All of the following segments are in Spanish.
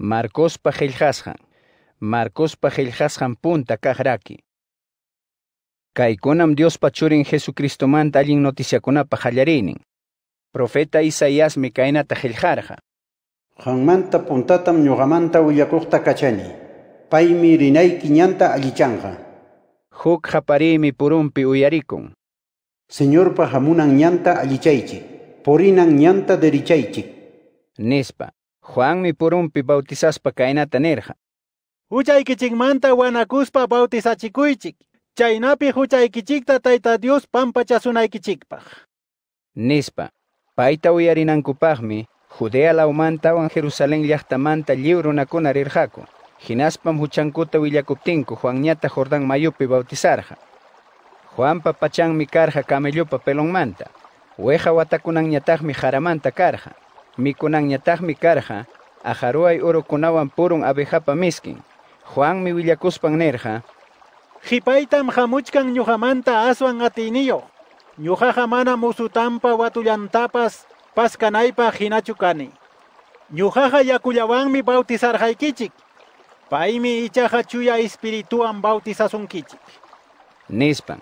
Marcos Pajeljasjan, Marcos Pajeljasjan punta kajraki. Caiconam Dios pachurin Jesucristo manta noticia cona pajalarinin. Profeta Isaías Micaena Tajeljarja. Janmanta puntatam nyogamanta uyakurta kachani. Paimi rinai kinyanta Alichanga. Huk haparimi purumpi uyarikun. Señor Pajamunan nyanta porina Porinan ñanta derichaychik. Nespa. Juan mi purumpi bautizaspa manta nirja. Huchaykichikmanta wanakuspa Chainapi Chaynapi kichikta taita Dios pampachasunaykichikpaj. Nispa, paita uyarinankupajmi, Judea wan Jerusalén llaqtamanta lliwrunakuna rirqaku. Jinaspam huchankuta Juan Juanñata Jordán mayupi bautizarja. Juan Juanpa mi karja camellupa Ueja Weja mi jaramanta karja. mikunanñataqmi karqa ajaruay kunawan purun abejapa miskin Juanmi willakuspan nirqa qipaytam nyuhamanta ñuqamanta aswan atiniyo ñuqaqa mana musutanpa watullantapas paskanaypa hinachu kani ñuqaqa yakullawanmi bautizarqaykichik paymi ichaqa chuya espirituwan bautizasunkichik nispan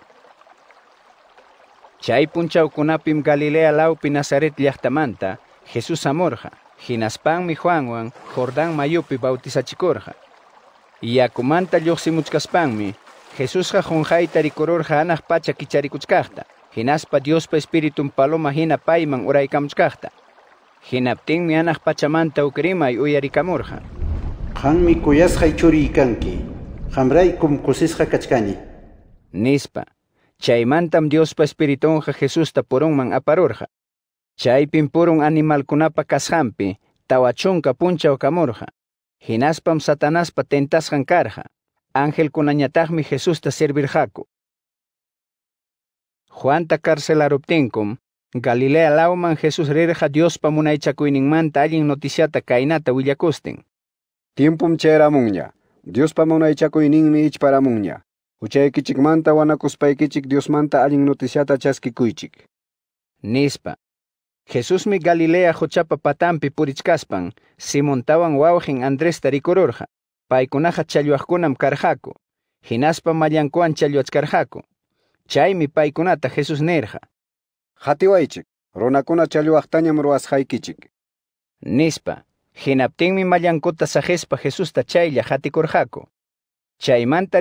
chay punchawkunapim galilea lawpi nazaret llaqtamanta Jesús Amorja, Ginaspan mi Juan, Jordán Mayupi bautizachikorja. Yakumanta mi, Jesús jajonjay tarikororja anaj pacha kicharikuchkajta, Ginaspa Diospa Espíritu Paloma hina paiman uraykamuchkajta. mi anaj pachamanta ukrimay kuyas Qanmi kuyasqay ikanki, qamraykum kusisqa kachkani. Nispa, chaymantam Diospa Espiritonja Jesús porunman aparorja. Chaypim purun kunapa kashampi, tawachunka punchaw kamurja. Hinaspam jankarja ángel karja. Jesús Juan ta Juanta carcelaruptinkum, Galilea lauman Jesús rirja y manta alguien noticiata kainata willakustin. Tiempum Uchay para muña. ichparamunña. kichik Dios manta alguien noticiata kuichik. Nispa, Jesús mi Galilea Jochapa Patampi Purichkaspan, si montaban wauhin Andrés Taricororja, Paikunaja Chayuajkunam Karjaco, Jinaspa Mayankuan chay mi Paikunata Jesús Nerja. Hatiwaichik, Runakuna Chayuajtañam Ruasjaikichik. Nispa, mi Mayankota Sajespa Jesús Tachayla Hatikorjaco. Chaymanta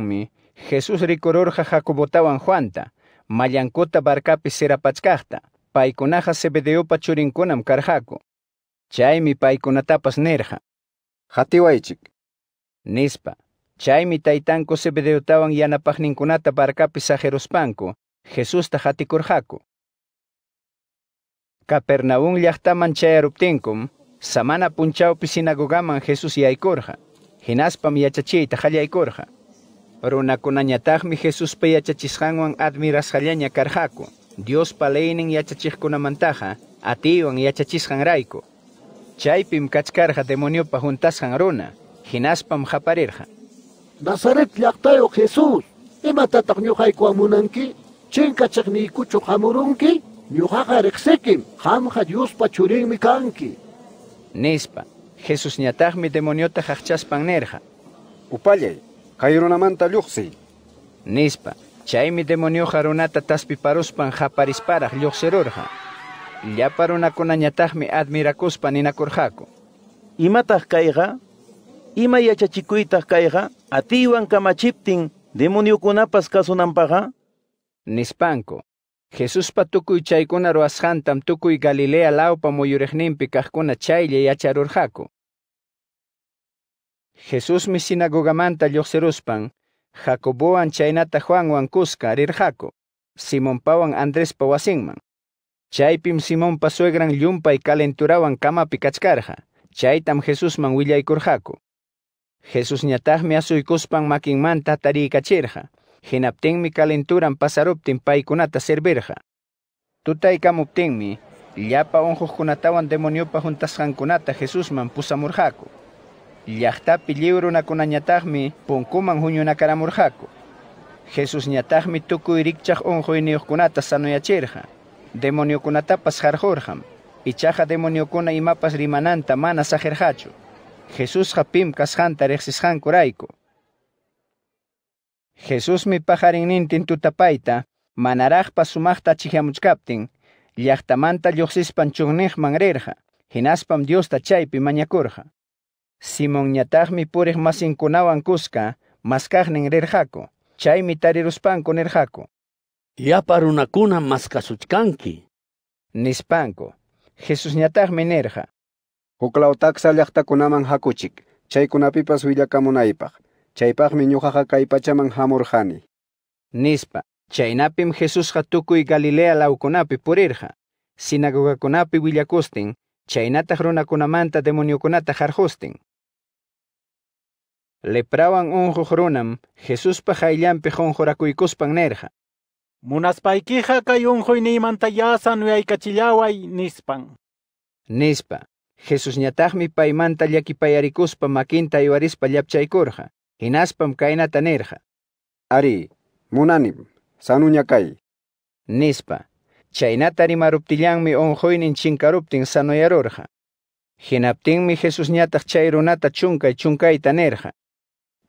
mi, Jesús Ricororja Jacobotawan Juanta, Mayankota Barcapi Serapachkajta. Paikunaja Cebedeupa churinkunam karhaku. Chaymi paiconatapas nerja. Jatiwaychik. Nispa. Chaymi taytanku Cebedeutawan yanapaqninkunata barkapi sajeruspanku, Jesusta corjaco. Kapernaun llaqtaman chayaruptinkum, samana punchawpi sinagogaman Jesús yaykurja, hinaspam yachachiyta qallaykurja. Runakunañataqmi Jesuspa admiras admirasqallaña carjaco... Dios mantaja, Diospalainin yachachikkunamantaja atiwan Chaipim Chaypim demonio pa juntas jangaruna, jinaspam japarerja. Nazaret llaqtayuq Jesús, imatataq ñuqayku amunanki? chenka Chinkachaqniykuchu hamurunki? Ñuqaqa riqsikim, qamqa Diospa churinmi kanki. Nispa, Jesús demonio ta haqchaspan panerja. Upalle, kay manta lluqsiy. Nispa, mi demonio harunata taspiparuspan japarisparaj lluqsirurja. Llaparunakunañataqmi admira ninakurqaku. nina corjaco. Ima yachachikuytaq kayqa? Atiwan Nispanco. Jesús patuku y y con chaykunaru tuku y Galilea lawpa muyuriqninpi kajkuna Jesús mi sinagoga sinagogamanta lluqsiruspan Juan chaynata Juanwan jaco, Simón Pawan Andrés Pawasingman, Chaypim y yumpa y calenturaban kamapi kachkarja, chaytam y Curjaco. Jesús y ñataqmi asuykuspan mi, tarikachirja, hinaptinmi pa pasaruptin kunata servirja. Tutaykamuptinmi, llapa Juntas demoniupa Jesús Jesusman pusamurjaco. Jesús lliwrunakunañataqmi punkuman huñunacaramurqaku jesusñataqmi tukuy rikchaq unquyniyuqkunata sanuyachirqa demoniokunatapas jarjurqan ichaqa demoniokuna imapas rimananta mana saqirqachu jesusqa pim kasqanta riqsisqanku rayku jesusmi pajarinnintin tutapayta manaraqpa sumaqta achijamuchkaptin llaqtamanta lluqsispan chukniqman rirqa hinaspam diosta chaypi mañakurqa Simonñataqmi puriq masinkunawan kusqa maskaqnin rirqaku, chaymi tariruspanku nirqaku. Yapa runakuna maskasuchkanki. Nispanku, Jesusñataqmi nirqa. Huklawtaqa llaqtakunaman hakuchik, kunapipas willakamunaypaq, chay ñuqaqa kay pachaman hamorhani. Nispa, Jesús jatuku y Galilea Sinagoga lawkunapi purirqa, chay willakustin, chaynataj demonio demoniokunata jarjustin leprawan unquq Jesús pajaillan y qunqurakuykospan nerja. paikija kay unquqniymanta yasan uyaykachillawan nispan. Nispa, Jesús maquinta y varis makinta aywarispa y hinaspam kainatanerja. nerja. Ari, munanim, sanuña Nispa, chaynata mi unquynin chinkaruptin sanuyarurqa. mi Jesús chunca y chunkay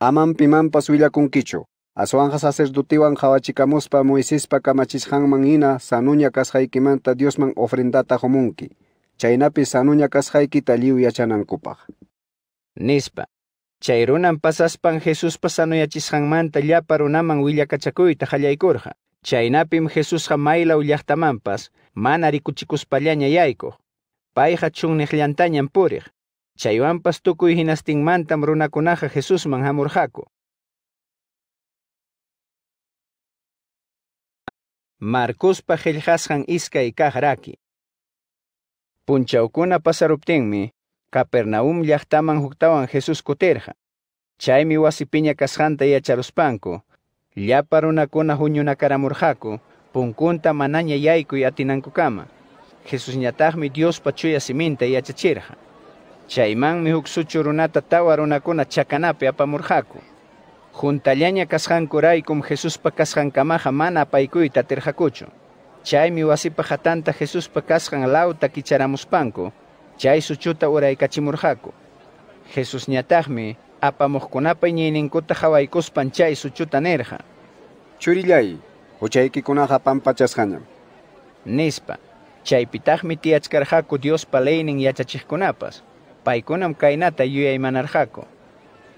Aman pimanpas willakunkichu. pa sacerdotiwan pa kamachis kamachishanman ina, sanuña kasqaykimanta Diosman ofrendata homunki. chainapi sanuña ya yachanan kupah. Nispa, chay runam pasaspan Jesuspa sanuyachishanmanta llapa runaman willakachakuyta Jesús Jesús jamaila manari Manari manarikuchikus rikuchikuspalla yaiko. chung chunniqllantañan puriq y tukuy kunaja runakunaqa Jesús hamurqaku. Marcos pajeljasjan iska y raki. Punchaukuna Pasaruptingmi, Capernaum yahtaman huktawan Jesús kutirqa. Chaymi wasipiña una y Llapa runakuna huñunakaramurqaku, punkunta manaña y atinankukama. Jesús Dios Dios chuya siminta achachirja. Chaymanmi mi huksu runata tawa kuna chakanape apamurjaku. Juntallaña pa Jesuspa kamaha mana terjakucho. Chay mi wasipa hatanta Jesús kasqan lauta kicharamuspanku, chay suchuta cachimorjaco. Jesús ñataqmi apamuqkunapay ñininkuta pan chay suchuta Nerja, Churillay, huchaykikunaqa Pachashana. Nispa, Dios pitahmi Diospa leynin yachachikkunapas paikunam kainata yuyay manarjako.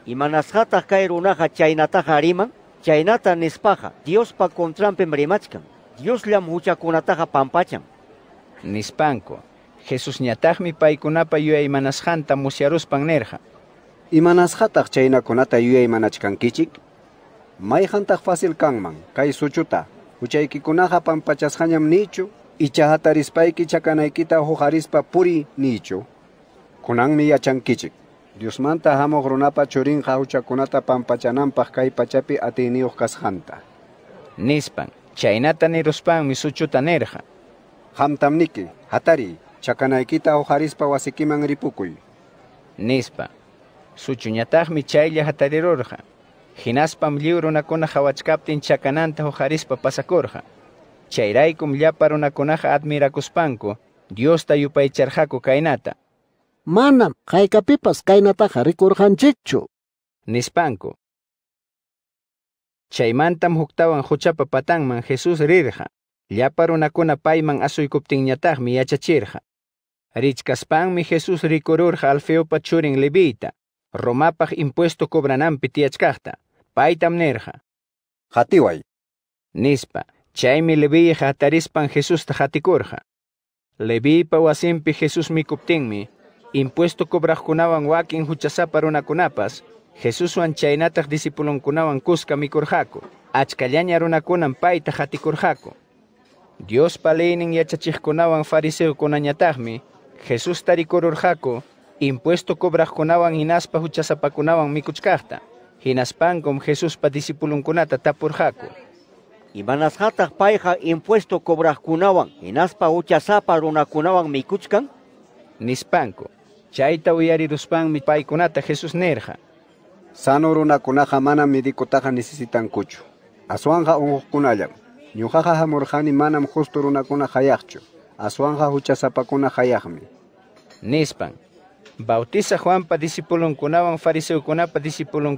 Imanasjata kairunaja chainata Harima, ...chainata nispaja, Dios pa contrampen rimachkan, Dios mucha kunataja pampachan. Nispanko, Jesús ñatajmi paikunapa yuyay manasjanta Y manasjata chaina kunata yuyay Kichik, maijanta fácil kanman, kay suchuta, nicho... nichu, ichahatarispayki chakanaykita hojarispa puri nichu kunanmi yachankichik diosmanta hamuq runapa churin pan pachanam kay pachapi atiniyuq janta. nispan chaynata niruspanmi suchuta nirqa hamtamniki hatari, chakanaykita ojarispa wasikiman ripukuy nispa suchuñataqmi chaylla hatarirorja... hinaspam lliw runakuna hawachkaptin chakananta ujarispa pasakurqa chayraykum admira admira dios diosta yupaycharqaku kainata manam qaykapipas kaynataqa rikurqanchikchu. ¡Nispanko! Chaymantam huktawan huchapa man Jesús rirja, llapa runakuna payman asuykuptinñataqmi yachachirja. mi Jesús rikororja alfeopa churin levita, romapaj impuesto ¡Cobranan! tiyachkajta, Paitam nerja. Hatiway. Nispa, chaymi leviya hatarispan Jesusta levi Levipa wasinpi Jesús mikuptinmi, impuesto cobraj kunawan wakin una kunapas Jesús huanchaynataq discipulon kunawan kuska mikurjaku conan pay jati corjaco. Dios y yachachijkunawan fariseo kunañataqmi Jesús taricororjaco, impuesto cobraj kunawan hinaspa Jesús mikuchkajta hinaspankum por jaco. Y imanasqataq paija impuesto cobrajkunawan inaspa huchasapa mi mikuchkan Nispanco mi pai kunata Jesús nerja. Sano runakunaqa manam midiqutaqa necesitankuchu. Aswanja unquqkunallam. Ñuqaqa hamurqani manam justo runakuna hayaqchu. Aswanja huchasapakuna hayachmi. Nispan. Bautista una disipulunkunawan fariseukunapa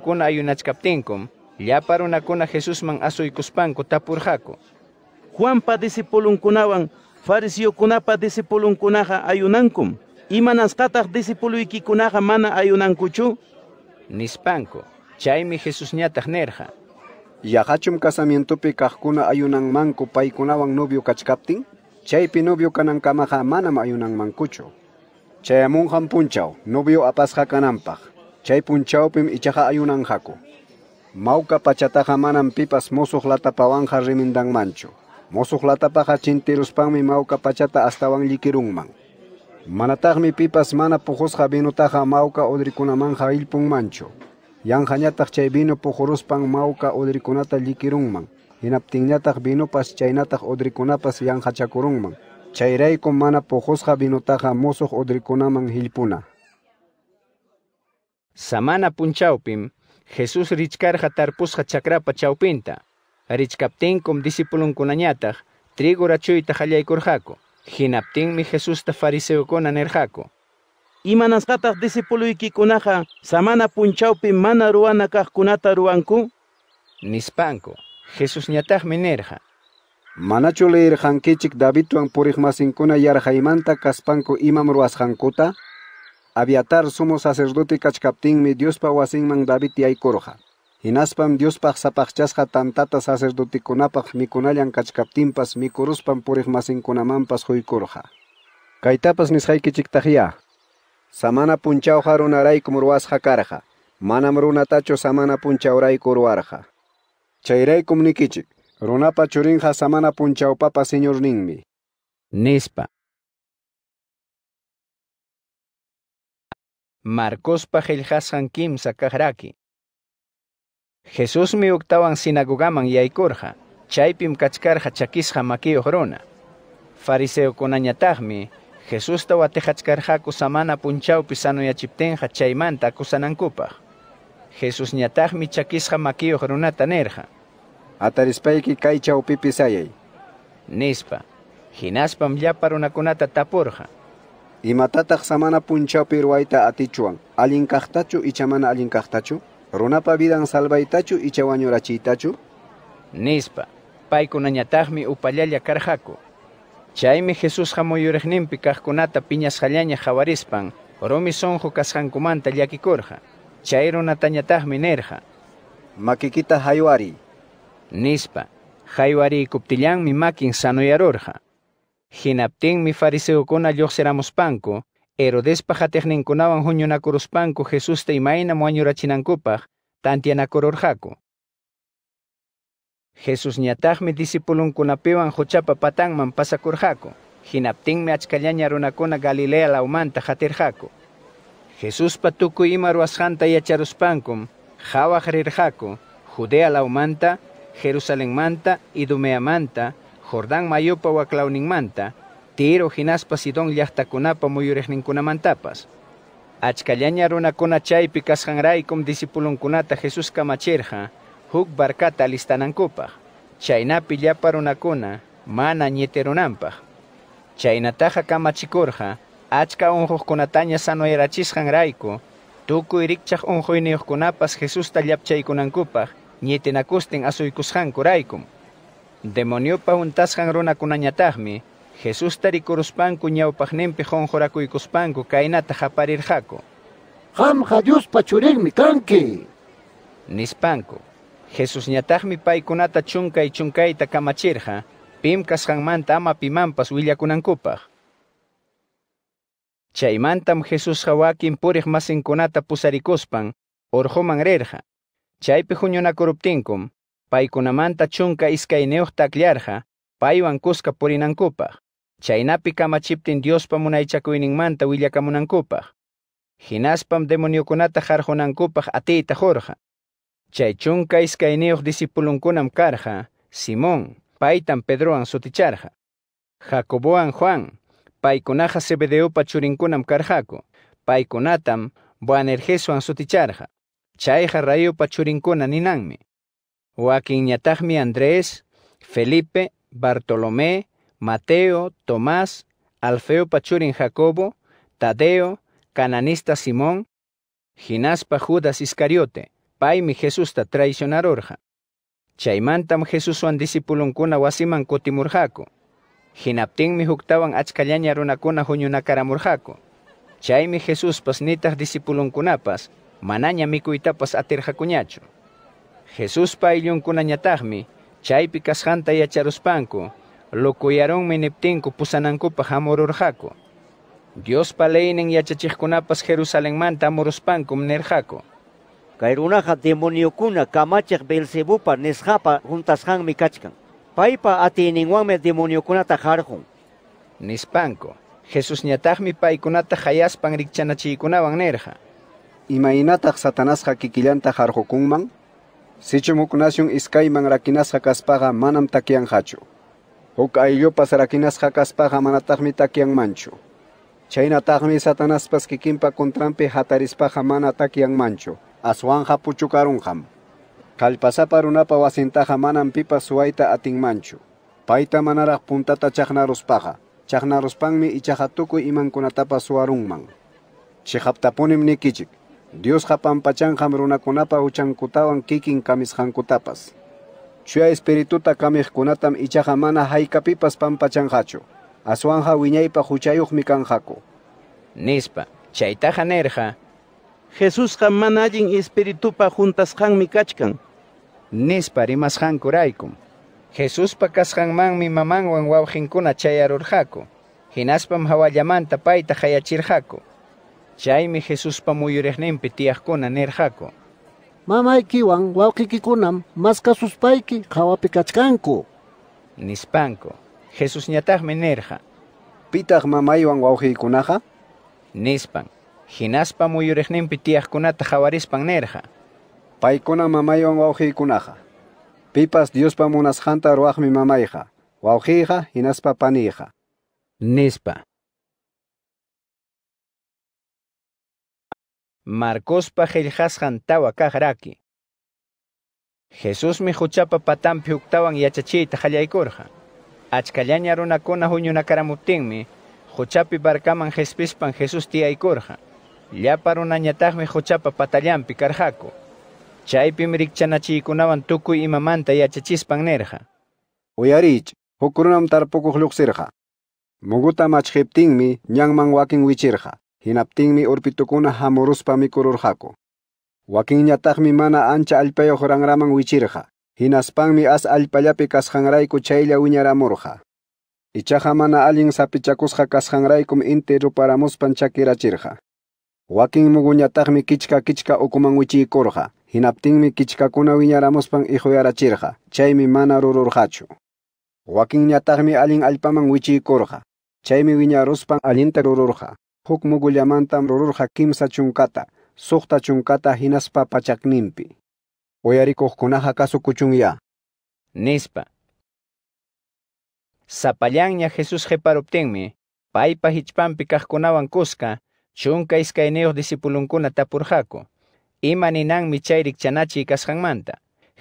man ayunachkaptinkum, llapa runakuna Jesusman asuykuspanku Fariseo Juanpa disipulunkunawan fariseukunapa kunaja ayunankum. imanasqataq disipuluykiikunaqa mana ayunankuchu nispanku chaymi Jesusñataq nirqa yaqachum casamientopi kaqkuna ayunanmanku paykunawan novio kachkaptin puncau novio kanankamaqa manam ayunanmankuchu chayamunqan punchaw novio apasqa kananpaq chay punchawpim ichaqa ayunanqaku mawka pachataqa manam pipas musuqlatapawanqa rimindanmanchu musuqlatapaqa chintiruspanmi mawka pachata astawan mang. Manataqmi pipas mana mauka pun yang puqusqa vinutaqa mawka man, illpunmanchu. tingnya tak bino pas cai udrikunata llikirunman. Hinaptinñataq yang hachakurung man, cai Chayrayku mana puqusqa vinutaqa musuq hil puna. Samana pun punchawpim Jesús richkarqa tarpusqa chakrapa chawpinta. Richkaptinkum disipulunkunañataq trigo rachuyta kurhako. Jinaptin mi Jesús ta fariseo konan erjako. Imanasqataq disipuluykiikunaqa samana punchawpi mana ruana kaqkunata ruanku. Nispanko Jesús ñataqmi nerja. Manachu leerqankichik Davidwan puriqmasinkuna yarqaymanta kaspanku imam ruwasqankuta? Aviatar sumo sacerdote mi Dios Diospa wasinman David yaykurqa. Dios Hinaspam Diospaj mi tantata sacerdotikunapaj mikunallan masin mikuruspan puriq masinkunamanpas Kaitapas Kaytapas nisqaykichiktahiya. Samana punchawqa runaraykum ruwasqa karqa. Manam tacho samana punchawrayku ruwarqa. kum nikichik. Runapa churinja samana papa señor ningmi Nispa. Marcos qillqasqan Kim kaqraki. Jesús mi uktawan sinagogaman yaykurja, chaypim kachkarja chakisja makiyuq Jesús tawate Jesusta kusamana samana pisano sanuyachiptinja chaymanta kusanankupa. Jesus ñataqmi chakisja jorona runata nerja. Atarispayki chau sayay. Nispa, hinaspam una taporja. Y Imatataq samana punchau piruaita atichuan, y ichamana alinkahtachu y y itachu? nispa paykunañataqmi upallalla carjaco. chaymi jesús kajkunata piñas piñasqallaña jawarispan rumi sonqu kasqankumanta korja chay runatañataqmi nerja. makikita hayuari. nispa mi makin fariseo mi seramos panko, Herodes pajatehnenkunawan huñunakuruspanku Jesús imaynam me Jesús Jesus ñataqmi discipulunkunapiwan pasa patanman pasakurhaku. me achcallaña Ronacona Galilea Laumanta hatirhaku. Jesús tukuy imaru y yacharuspankum hawaj Jarirjaco, Judea Manta Idumea manta, Jordán mayupa manta, Tiro, y don llasta kunapa, muyurejnin mantapas. Achkallaña runa kuna chaypi kasqanraykum kunata Jesús kamacherja, huk barkata alistanankupaj. ya para runakuna, mana ñeterunampaj. Chaynataja kamachikorja, achka unquqkunataña sanuyrachisqanrayku, tukuy rikchaq unquyniyuqkunapas Jesusta llapchaykunankupaj, pa' un Demoniopa untasqan yatagmi, Jesús y kainata japarir jaco. Jam Qam pachurir mi kanki. Nispanku, Jesús y chunca y y camacherja. pim Pimkas ama pimanpas willakunankupaq. Chaimantam Jesús hawakin puriq masinkunata pusarikuspan, urhuman rirqa. Chaypi Pai Paikunamanta chunka iskaineo takllarqa, Pai wankuska purinankupa kupa. kamachiptin Diospa demonio demonio Hinaspam conata jarjunankupaj ita jorja. Chay chunka disipulun kunam karja, Simón, paitan Pedro suticharja. Jacoboan Juan, paikunaja Carjaco, churinkunam karjaku, paikunatam Boanergesuan suticharja. Chayja rayupa churinkuna ninanmi. Andrés, Felipe, Bartolomé, Mateo, Tomás, Alfeo Pachurin Jacobo, Tadeo, Cananista Simón, Ginaspa Judas Iscariote, mi Jesús ta traicionarorja. Chaimantam Jesús wan kuna wasiman mi mi huktawan na cara murjaco. Chaimi Jesús pasnitas kunapas. manaña aterja cuñacho. Jesús paillunkunañatagmi, chaypi y acharospanco locoyaron meneptinko pusanankupa jako Dios paleinen yachachiqkunapas Jerusalén manta amuruspankum nerjaku. Kay demonio demoniokuna kamachiq Belzebupa mikachkan. Paipa kachkan. ninguame demonio kuna harjun. Nispanko, Jesús ñataqmi Paikunata hayaspan rikchanachiykunawan nerja. Imainata satanas kikillanta kunman. Si Iskaiman rakinasqa Kaspaga, manam Jacho. huk ayllupas rakinasqa kaspaqa manataqmi takiyanmanchu chhaynataqmi satanaspas kikinpa contranpi hatarispaqa mana takiyanmanchu aswanja puchukarunham kallpasapa runapa wasintaqa manan pipas suwayta atinmanchu payta manaraq puntata chaqnaruspaqa chaqnaruspanmi ichaqa tukuy imankunatapas suwarunman chihaptapunim nikichik diosqa pampachankam runakunapa huchankutawan kikin kamisqankutapas Chuya espirituta kamiqkunatam ichaqa mana haykapipas pampachanqachu. Aswanja wiñaypa huchayuqmi kanqaku. Nispa, juntas ayin mikachkan. mana allin han juntasqanmi kachkan. Nispa rimasqankuraykum. Jesuspa kasqanmanmi mamanwan wawqinkuna chayarurqaku. Hinaspam mi Jesús pa Chaymi Jesuspa muyuriqninpi ner nerhaco mamaykiwan wawqikikunam paiki qhawapi kachkanku nispanku jesús ñataqmi nerja Mamayuan mamaywan wawqiykunaqa nispan hinaspa muyuriqninpi tiyaqkunata qhawarispan nerja Mamayuan mamaywan wawqiykunaqa pipas diospa munasqanta mi mamayqa wawqiyqa hinaspa paniyqa nispa Marcos Marcospa Jesús tawa Jesús mi y patampi huktawan yachachiyta aruna Achkallaña huñuna karamuttingmi. huchapi barkaman jespispan Jesús mi Llapa juchapa huchapa patallanpi karqaku. Chaypim y tukui imamanta yachachispangnerja. nerja. Uyarich, hukurunam tarpoku Muguta Mugutam tingmi niang wakin wichirja hinaptinmi urpitukuna Mikururhaku. Waking mi mana ancha allpayuq wichirja. hinaspang mi as allpallapi chaila uñara morja Ichaqa mana allin sapichakusqa kasqanraykum inti ruparamuspan chakirachirqa. Wakin muguñataqmi kichka kichka ukuman wichiykurqa, hinaptinmi kichkakuna wiñaramuspan Chay mi mana rururqachu. aling alpaman wichi wichiykurqa, chaymi mi allinta rururqa huk mugullamanta rururja kimsa chunkata suqta chunkata hinaspa pachakninpi uyarikuqkunaqa kasukuchunya. nispa sapallanña jesús qeparuptinmi paipa hichpanpi kaqkunawan kuska, chunka iskaineo disipulunkuna tapurqaku ima Jesús chanachi kashangmanta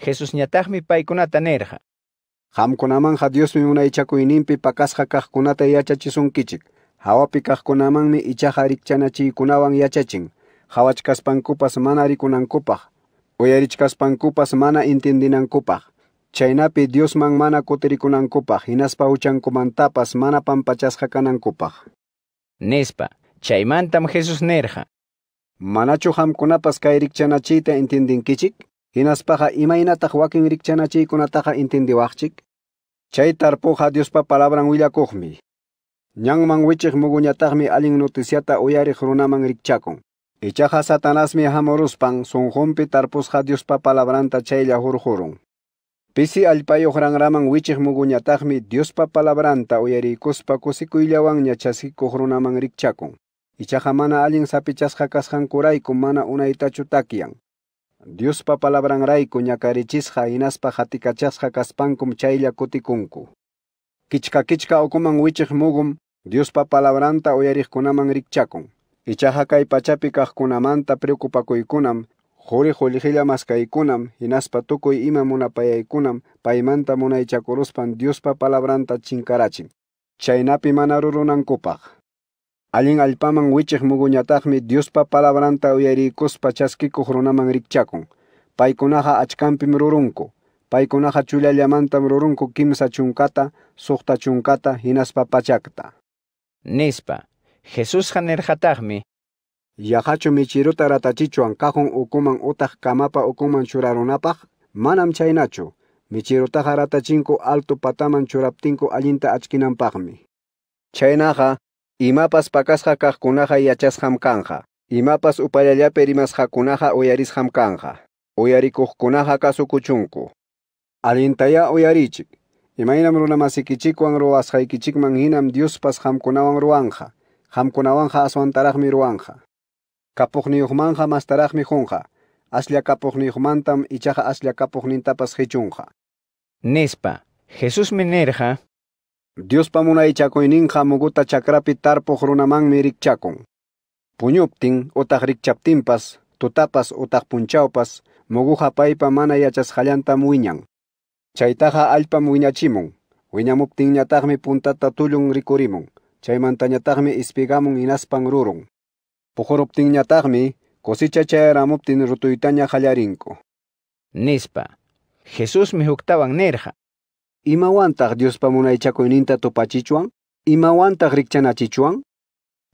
jesus una Dios mi una diosmi munaychakuyninpi paqasqa kaqkunata yachachisunkichik hawapikaqkunamanmi ichaqa rikchanachiykunawan yachachin hawachkaspankupas mana rikunankupas uyarichkaspankupas mana intindinankupaj chaynapi diosman mana kutirikunankupaj hinaspa uchankumantapas mana pampachasqa kanankupaj Nespa chaymantam jesús nerja manachu hamkunapas kay rikchanachiyta intintinkichik hinaspaqa imaynataq wakin rikchanachiykunataqa intindiwajchik chay tarpuqa diospa palabran willakuqmi man wichich muguñataqmi allin noticiata uyariq runaman rikchakun ichaqa satanasmi hamuruspan sunqunpi tarpusqa diospa palabranta chaylla hurjurun pisi allpayuq ranraman wichiq muguñataqmi diospa palabranta uyariykuspa kusikuyllawan ñachasikuq runaman rikchakun ichaqa mana allin sapichasqa kasqankurayku mana unaytachu Dios diospa palabranrayku ñakarichisqa hinaspa hatikachasqa kaspankum chaylla kutikunku kichka kichka ukuman wichich mugum и па преокупа кој Dios papalabranta uyarihkunaman rikchakun. Ichaja kay pachapi kajkunamanta preocupakoykunam, jori jolijilla maskaykunam, hinaspa tukuy ima munapayaykunam, paymanta Алин алпаман palabranta chinkarachin. Chaynapi mana rurunankupaj. Allin allpaman wichej muguñatajmi Diospa palabranta uyariykuspa chaskikuj runaman rikchakun. Paykunaja achkampim rurunku. Paykunaja chullallamanta rurunku kimsa chunkata, чунката, и наспа пачакта. nispa, Jesús hanerhatagmi. Yahacho michiruta ratachichuan o ukuman utah kamapa ukuman churarunapaj, manam Chainacho, Michirutaja ratachinko alto pataman churaptinko allinta achkinampajmi. y imapas pakasja kajkunaja yachasham kanja, imapas upallallapi rimasjakunaja uyarisham kanja, Kunaja kasukuchunku. alintaya uyarichik, y runamasikichikwan ruwas haykichikman hinam Diospas hamkunawan mi hamkunawanja aswantarajmi yuhmanja Kapuqniyuqmanja mi junja, aslla kapuqniyuqmantam ichaja aslla kapuqnintapas hechunja nespa Jesús menerja, Diospa moguta muguta chakrapi tarpuq chakun, rikchakun. Puñuptin utaq rikchaptinpas, tutapas otak punchaupas, pamana paypa mana yachasqallanta Chaitaja Alpam wiñachimun. Wiñamuptinñataqmi puntata tullun rikurimun. Chaymantañataqmi ispigamun hinaspan rurun. Pujuruptinñataqmi cosicha chayaramuptin rutuytaña qallarinku. Nispa, Dios huktawan nirja. Imawantaq Diospa munaychakuyninta topachichuan Imawantaq rikchanachichuan?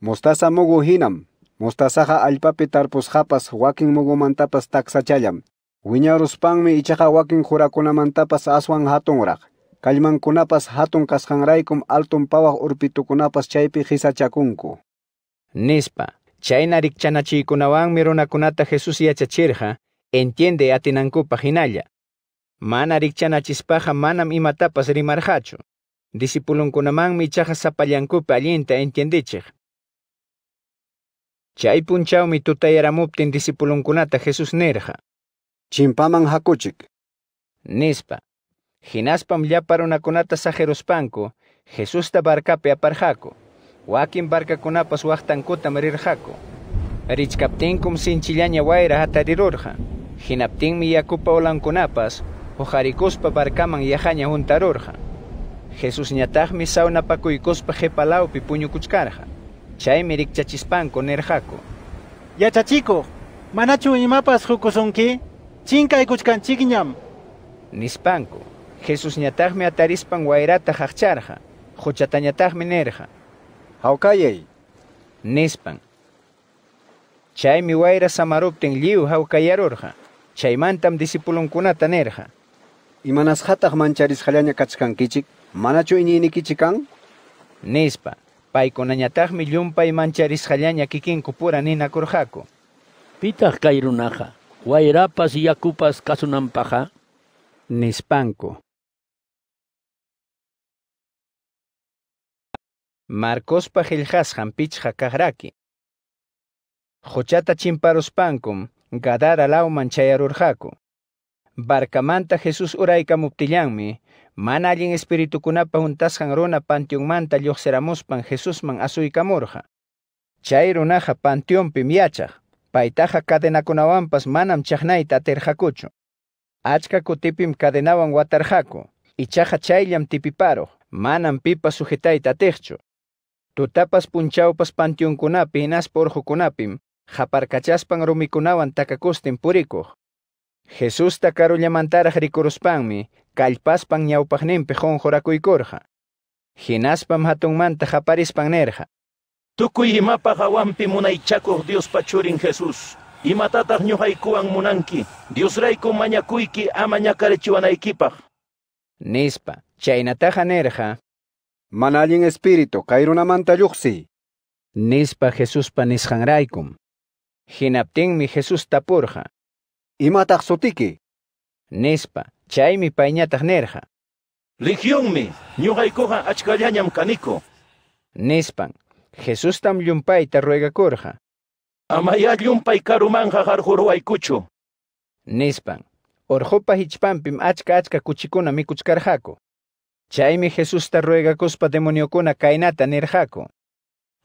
Mostasa mugu hinam, japas allpapi tarpusqapas wakin mugumantapas taksachallam. Wiñaruspanmi ichaqa wakin qurakunamantapas aswan hatunraq. Kallmankunapas hatun kasqanraykum altun pawaq urpitukunapas chaypi hisachakunku. Nispa, chayna rikchanachiykunawanmi runakunata Jesús yachachirqa, entiende atinankupaj hinalla. Mana Chispaja manam imatapas rimarqachu. Disipulunkunamanmi ichaqa sapallankupi allinta entiendichiq. Chay punchawmi tutayaramuptin disipulunkunata Jesús Nerja. Chimpaman hakuchik. Nispa, Jaco. llaparunakunata cum Jesusta barkapi guayra wakin barkakunapas miya rirjaku. Richkaptinkum sinchillaña waira hatarirurja, hinaptinmi yakupa Barcaman y barkaman yajaña tarorja. Jesús ñatajmi sawnapakuykuspa Chachispan con Erjaco. nerjaco. Ya chachico. manachu imapas hukusunki? Chinkaykuchkan chikiñam. Nispanku, Jesusñataqmi atarispan wayrata haqcharqa, huchatañataqmi nirqa. Hawkayay. Nispan. Chaymi mantam disipulon lliw hawkayarurqa, chaymantam disipulunkunata nirqa. Imanasqataq mancharisqallaña kachkankichik, manachu iñiynikichik kan? Nispa, paykunañataqmi llumpay mancharisqallaña kikinku pura nina Pitaq kay runaqa? Guairapas y Yacupas Casunampaja. Nispanco. Marcos Gelhasjan Pichja Kagraki. Jochata Chimparos Gadara Lauman Urjaco. Barcamanta, Jesús Uraika Muptillanmi, mana manta yo seramos pan Jesús Man Jesusman y Camorja. naja Panteón, Paitaja konavampas manam chajnaita terjacucho. Achka kutipim cadenawan y chaja chayllam tipiparo, manam pipa sujetaita atiqchu. Tutapas punchawpas pantionkunapi hinaspa urqukunapim, haparkachaspan rumikunawan takakustin purikuq. Jesús karullamantaraj rikuruspanmi, pejon ñawpaqninpi qonqorakuykurqa. Hinaspa manta nerja. Tukuy imapa hawampi dios dios pachurin Jesús. Imatataq ñuqaykuwan munanki, Dios mañakuyki ama ñakarchiwanaykipaq. Nispa, chaynataqa nerja. nerja. espíritu, kairuna manta yuxi. Nispa raikum. nisqanraykum. mi Jesús Y Imataq sotiki. Nispa, chaymi nerja. Ligión mi, ñuqaykuqa achkallañam kaniko. Nispan, Jesús tam y ruega corja. Amaya yumpay karumanja kuchu. Nispan, orjopa hichpampim achka achka kuchikuna chaime jesús ta ruega kuspa demoniokuna kainata y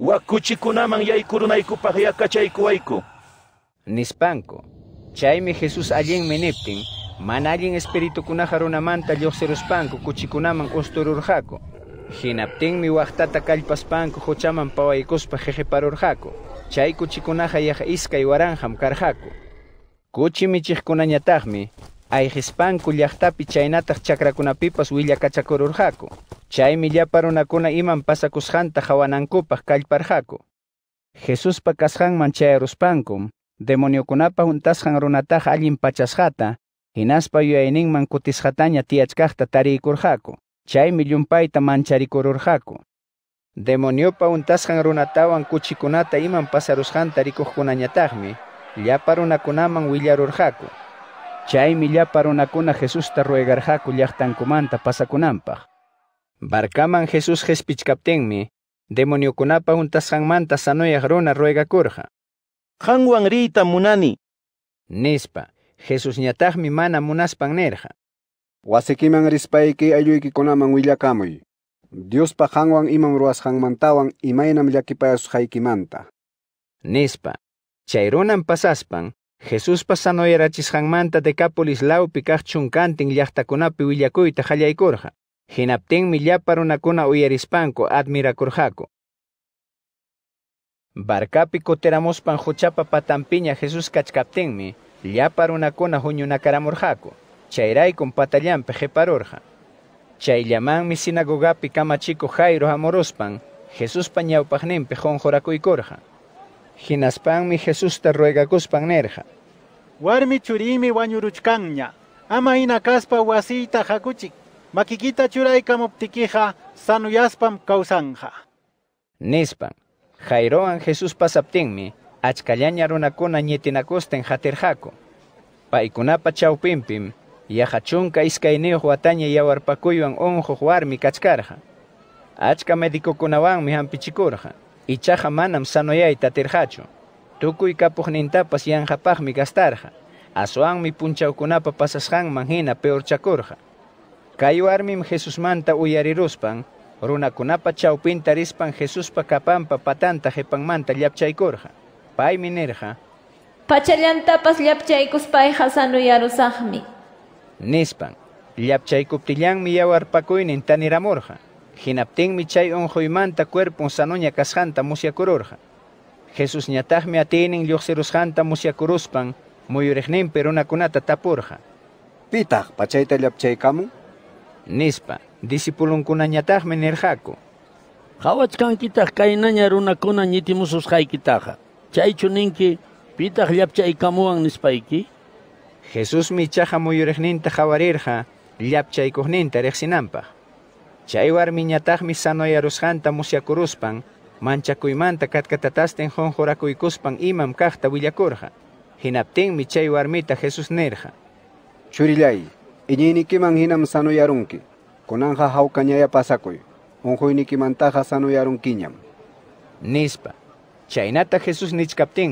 Wakuchikunaman yaykurunaykupaj yakachaykuwayku. Nispanko, Chaimi Jesús allinmi niptin, mana allin espiritukunaja manta lloqsiruspanku kuchikunaman ustururjako mi Hinaptinmi waqtata kallpaspanku huchaman pawaykuspa jejeparurqaku. Chay kuchikunaqa yaq iskay waranham carjaco. Kuchi ay ayqispanku llaqtapi chaynataq chakrakunapipas willakachakururqaku. Chaymi llapa kuna iman pasakushanta hawanankupaq kallparqaku. Jesuspa kasqanman demonio kunapa juntasqan runataja allin pachasjata, hinaspa tiachkahta tari tiachkachta cororjaco. Demonio pa demoniopa tasjan runatawan kuchikunata iman pasarusqanta Chay ya para una chaymi Jesús jesus Jesusta ruegarjaku llaqtankumanta pasakunanpaq barkaman Jesús qespichkaptinmi demoniokunapa manta sanoya runa ruega rita munani nispa Jesús ñataqmi mana munas panerja. Wasikiman dios aylluykikunaman willakamuy. Dios pajangwan iman ruwasqanmantawan imaynam Jesús Nispa, Nespa. runam pasaspan, Jesuspa de Decapolis lawpi kaq chunkantin llaqtakunapi willakuyta qallaykurqa. Hinaptinmi llapa runakuna uyarispanku admirakurqaku. Barkapi kutiramuspan huchapa patampiña Jesus cona llapa una caramorjaco con chayraykum parorja. mi sinagoga sinagogapi chico Jairo amorospan Jesuspa mi mi te ruega guspan nerja. warmi churimi wañuruchkanya. ama ina kaspa jacuchik, hakuchik makikita camoptiquija, sanuyaspam causanja. nispan Jairoan Jesuspa saptinmi achkallaña jaterjaco. Paikunapa chau paykunapa pimpim. Yaja chunka iskayniyuq wataña yawarpakuywan unquq warmi kachkarqa. Achka médicokunawanmi hampichikurqa. Ichaqa manam sanuyayta tirqachu. Tukuy mi yanqapaqmi gastarqa. Aswanmi punchawkunapa pasasqanman hina peorchakurqa. Kay warmim manta uyariruspan, runakunapa chawpinta rispan Jesuspa kapanpa patanta Pay llapchaykurqa. Paymi nirqa. Pachallantapas llapchaykuspayqa sanuyarusaqmi. nispan llapchaykuptillanmi yawarpakuynin taniramurqa hinaptinmi chay unquymanta cuerpun sanuña kasqanta musyakururqa jesús ñataqmi atinin lluqsirusqanta musyakuruspan muyuriqninpi runakunata tapurqa pitaq pachayta llapchaykamun nispa disipulunkunalla ñataqmi nirqaku qhawachkankitaq kaynaña runakuna ñitimususqaykitaqa chaychu ninki pitaq ang nispaiki? Jesús michaja y arusjanta musia riqsinampaq. mancha warmiñatajmi sanoyarusqanta musyakuruspan, katkatatasten y kuspan imam kaqta Hinapting mi chaywar mita Jesús nirja. Churillay, iñinikiman hinam sanoyarunki, kunanja hawkañaya pasakuy, sano sanoyarunkiñam. Nispa, chaynata Jesús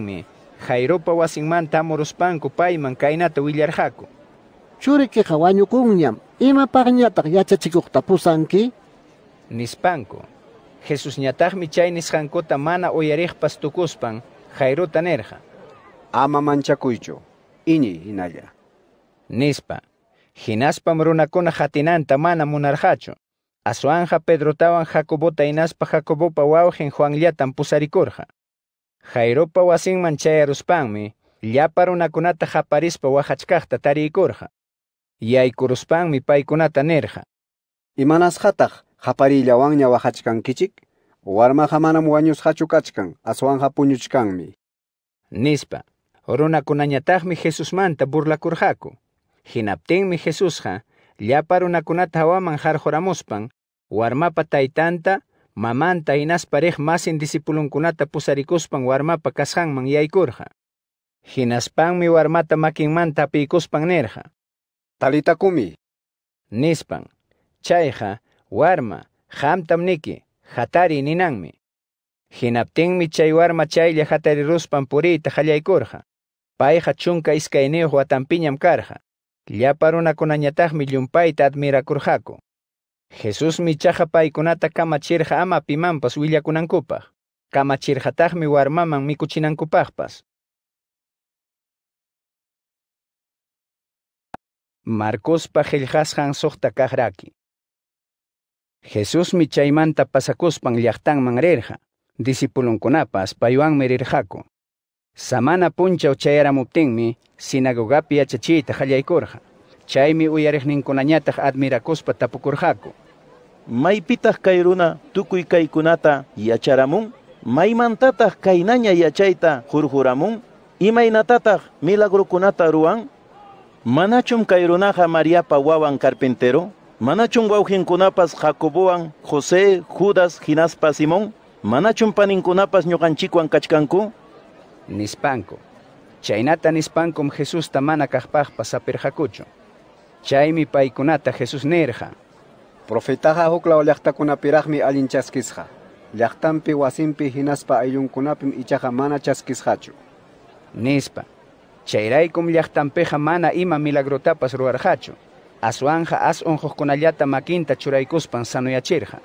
mi. Jairopa paiman amuruspanku payman kaynata willarhaku. ima wañukunñam imapaqñataq yachachikuqta pusanki? Nispanku. Jesús mi chay Jancota mana uyariqpas tukuspan Jairota nerja. Ama Manchacuicho, ini Hinaya. Nispa. jinaspa runakuna jatinanta mana Munarjacho. Asuanja Pedrotawan Jacobota inaspa Jacobopa Juan Liatan pusarikorja. Jairopa wasinman Yay pai haparispa nerja. nerja. manas paykunata japari Imanasqataq kichik kichik, warma Arma hachukachkan, hachukachkan, aswanqa mi. Nispa, mi manta burla mi Jesusmanta para una jesusha, llaparunakunata hawaman armápata y pataitanta, mamanta inas parej masin disipulunkunata pusarikuspan warmapa kashan mangyaykurja. Hinaspanmi warmata makinmanta apikuspan nerja. Talitakumi. Nispan, chayja, warma, hamtamniki, hatari ninanmi. Hinaptinmi chay warma chaylla hatariruspan puriyta qallaykurja. Payqa chunka iskayniyuq watanpiñam karja. Llaparunakunañataqmi admira admirakurqaku. Jesús mi conata kama chirja ama mi willakunankupaj, kamachirjatajmi Marcos pa Marcospa qillqasqan kajraki. Jesús mi chaymanta pasakuspan llaqtanman rirja, pa yuan merirjako. Samana puncha chechita sinagogapi piachachita Corja chaymi uyariqninkunañataq admirakuspa tapukurqaku y kay runa tukuy kaykunata yacharamun achaita kaynaña Y hurhuramun milagro kunata ruan. manachum kairunaja María mariapa wawan carpintero manachum kunapas Jacoboan josé judas Ginaspa, simón manachum paninkunapas ñuqanchikwan kachkanku nispanko. Chainata nispankum tamana mana pasaper sapirqakuchu chaymi paikunata Jesús Nerja. Profetaja huklaw llaqtakunapiraqmi alin chaskizha. Llaqtanpi wasinpi hinaspa kunapim y mana chaskizhachu. Nispa, chayraykum llaqtanpiqa mana ima milagrotapas ruwarqachu. Aswanja as'unjuqkunallata makinta y sanuyachirqa.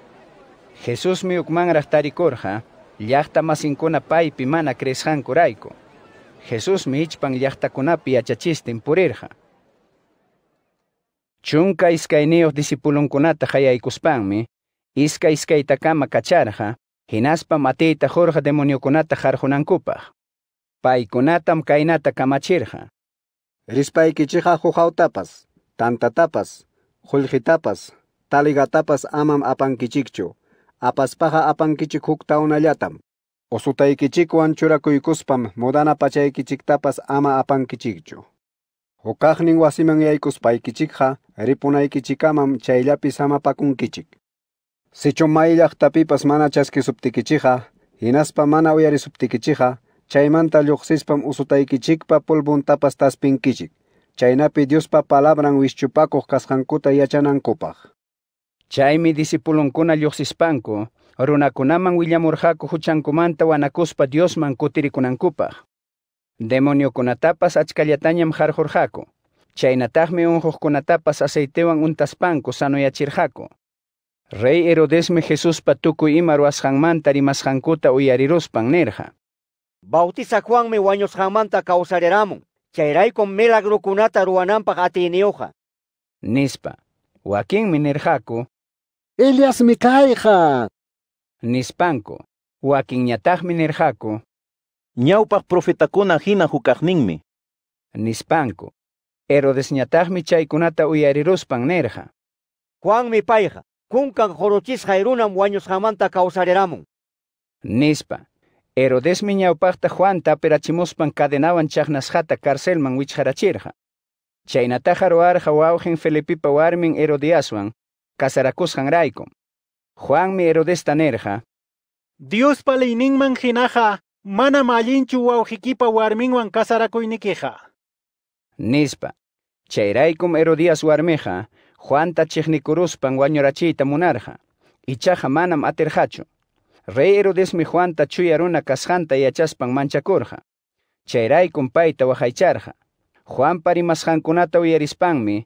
Jesús masin tarikurqa, llaqta masinkuna paipi mana coraico. Jesús mi ichpan kunapi en porerja. Chunka iskayniyuq disipullunkunata hayaykuspanmi, iska iskaytakama kacharja, hinaspa matiyta kainata demoniokunata harjunankupaq. Paykunatam tapas, Tanta tapas, hujawtapas, tapas, taliga tapas amam apankichikchu, apaspaqa apankichik churaku ikuspam, modana pachai kichik tapas ama apankichicho. Hukaqnin wasiman yaykuspaykichikqa ripunaykichikaman chayllapi samapakunkichik. Sichumay llaqtapipas mana inas hinaspa mana uyarisuptikichija, chaymanta lluqsispam usutaykichikpa pulbuntapas taspinkichik, chaynapi Diospa palabran wishchupakuq kasqankuta yachanankupaq. Chaymi disipulunkuna lluqsispanku, runakunaman willamurhaku huchankumanta wanakuspa Diosman kutirikunankupaq. Demonio con conatapas con jarjorjaco. aceiteban un taspanco aceitewan y achirjaco. Rey Herodesme Jesús patuku imaru y y ariros pannerja. Bautiza Juanme wañoshanmanta con con con kunata ruanampaj atinioja. Nispa, Joaquín Minerjaco. Elias mi Nispanco. Joaquín yataj Minerjaco gina profetakuna hina hukajninmi. Nispanku, Herodes ñatajmi chaykunata uyariruspan nerja. mi paija, kunkan jorochisqa irunam jamanta kausareramu. Nispa, Herodesmi ta Juanta aperachimuspan cadenawan chaqnasqata karcelman wichqarachirqa. Chaynataqa armin wawqin Felipipa warmin Herodiaswan juan Juanmi mi nerja. Dios leyninman ginaja. Mana Manam allinchu wawqikipa warminwan kuinikeja Nispa, chayraykum Herodías warmiqa, Juanta chiqnikuruspan wañurachiyta munarqa, ichaqa manam atirqachu. Rey Herodesmi Juanta chuyaruna kasqanta yachaspan manchakurqa. Chayraykum payta charja. Juan parimasqankunata uyarispanmi,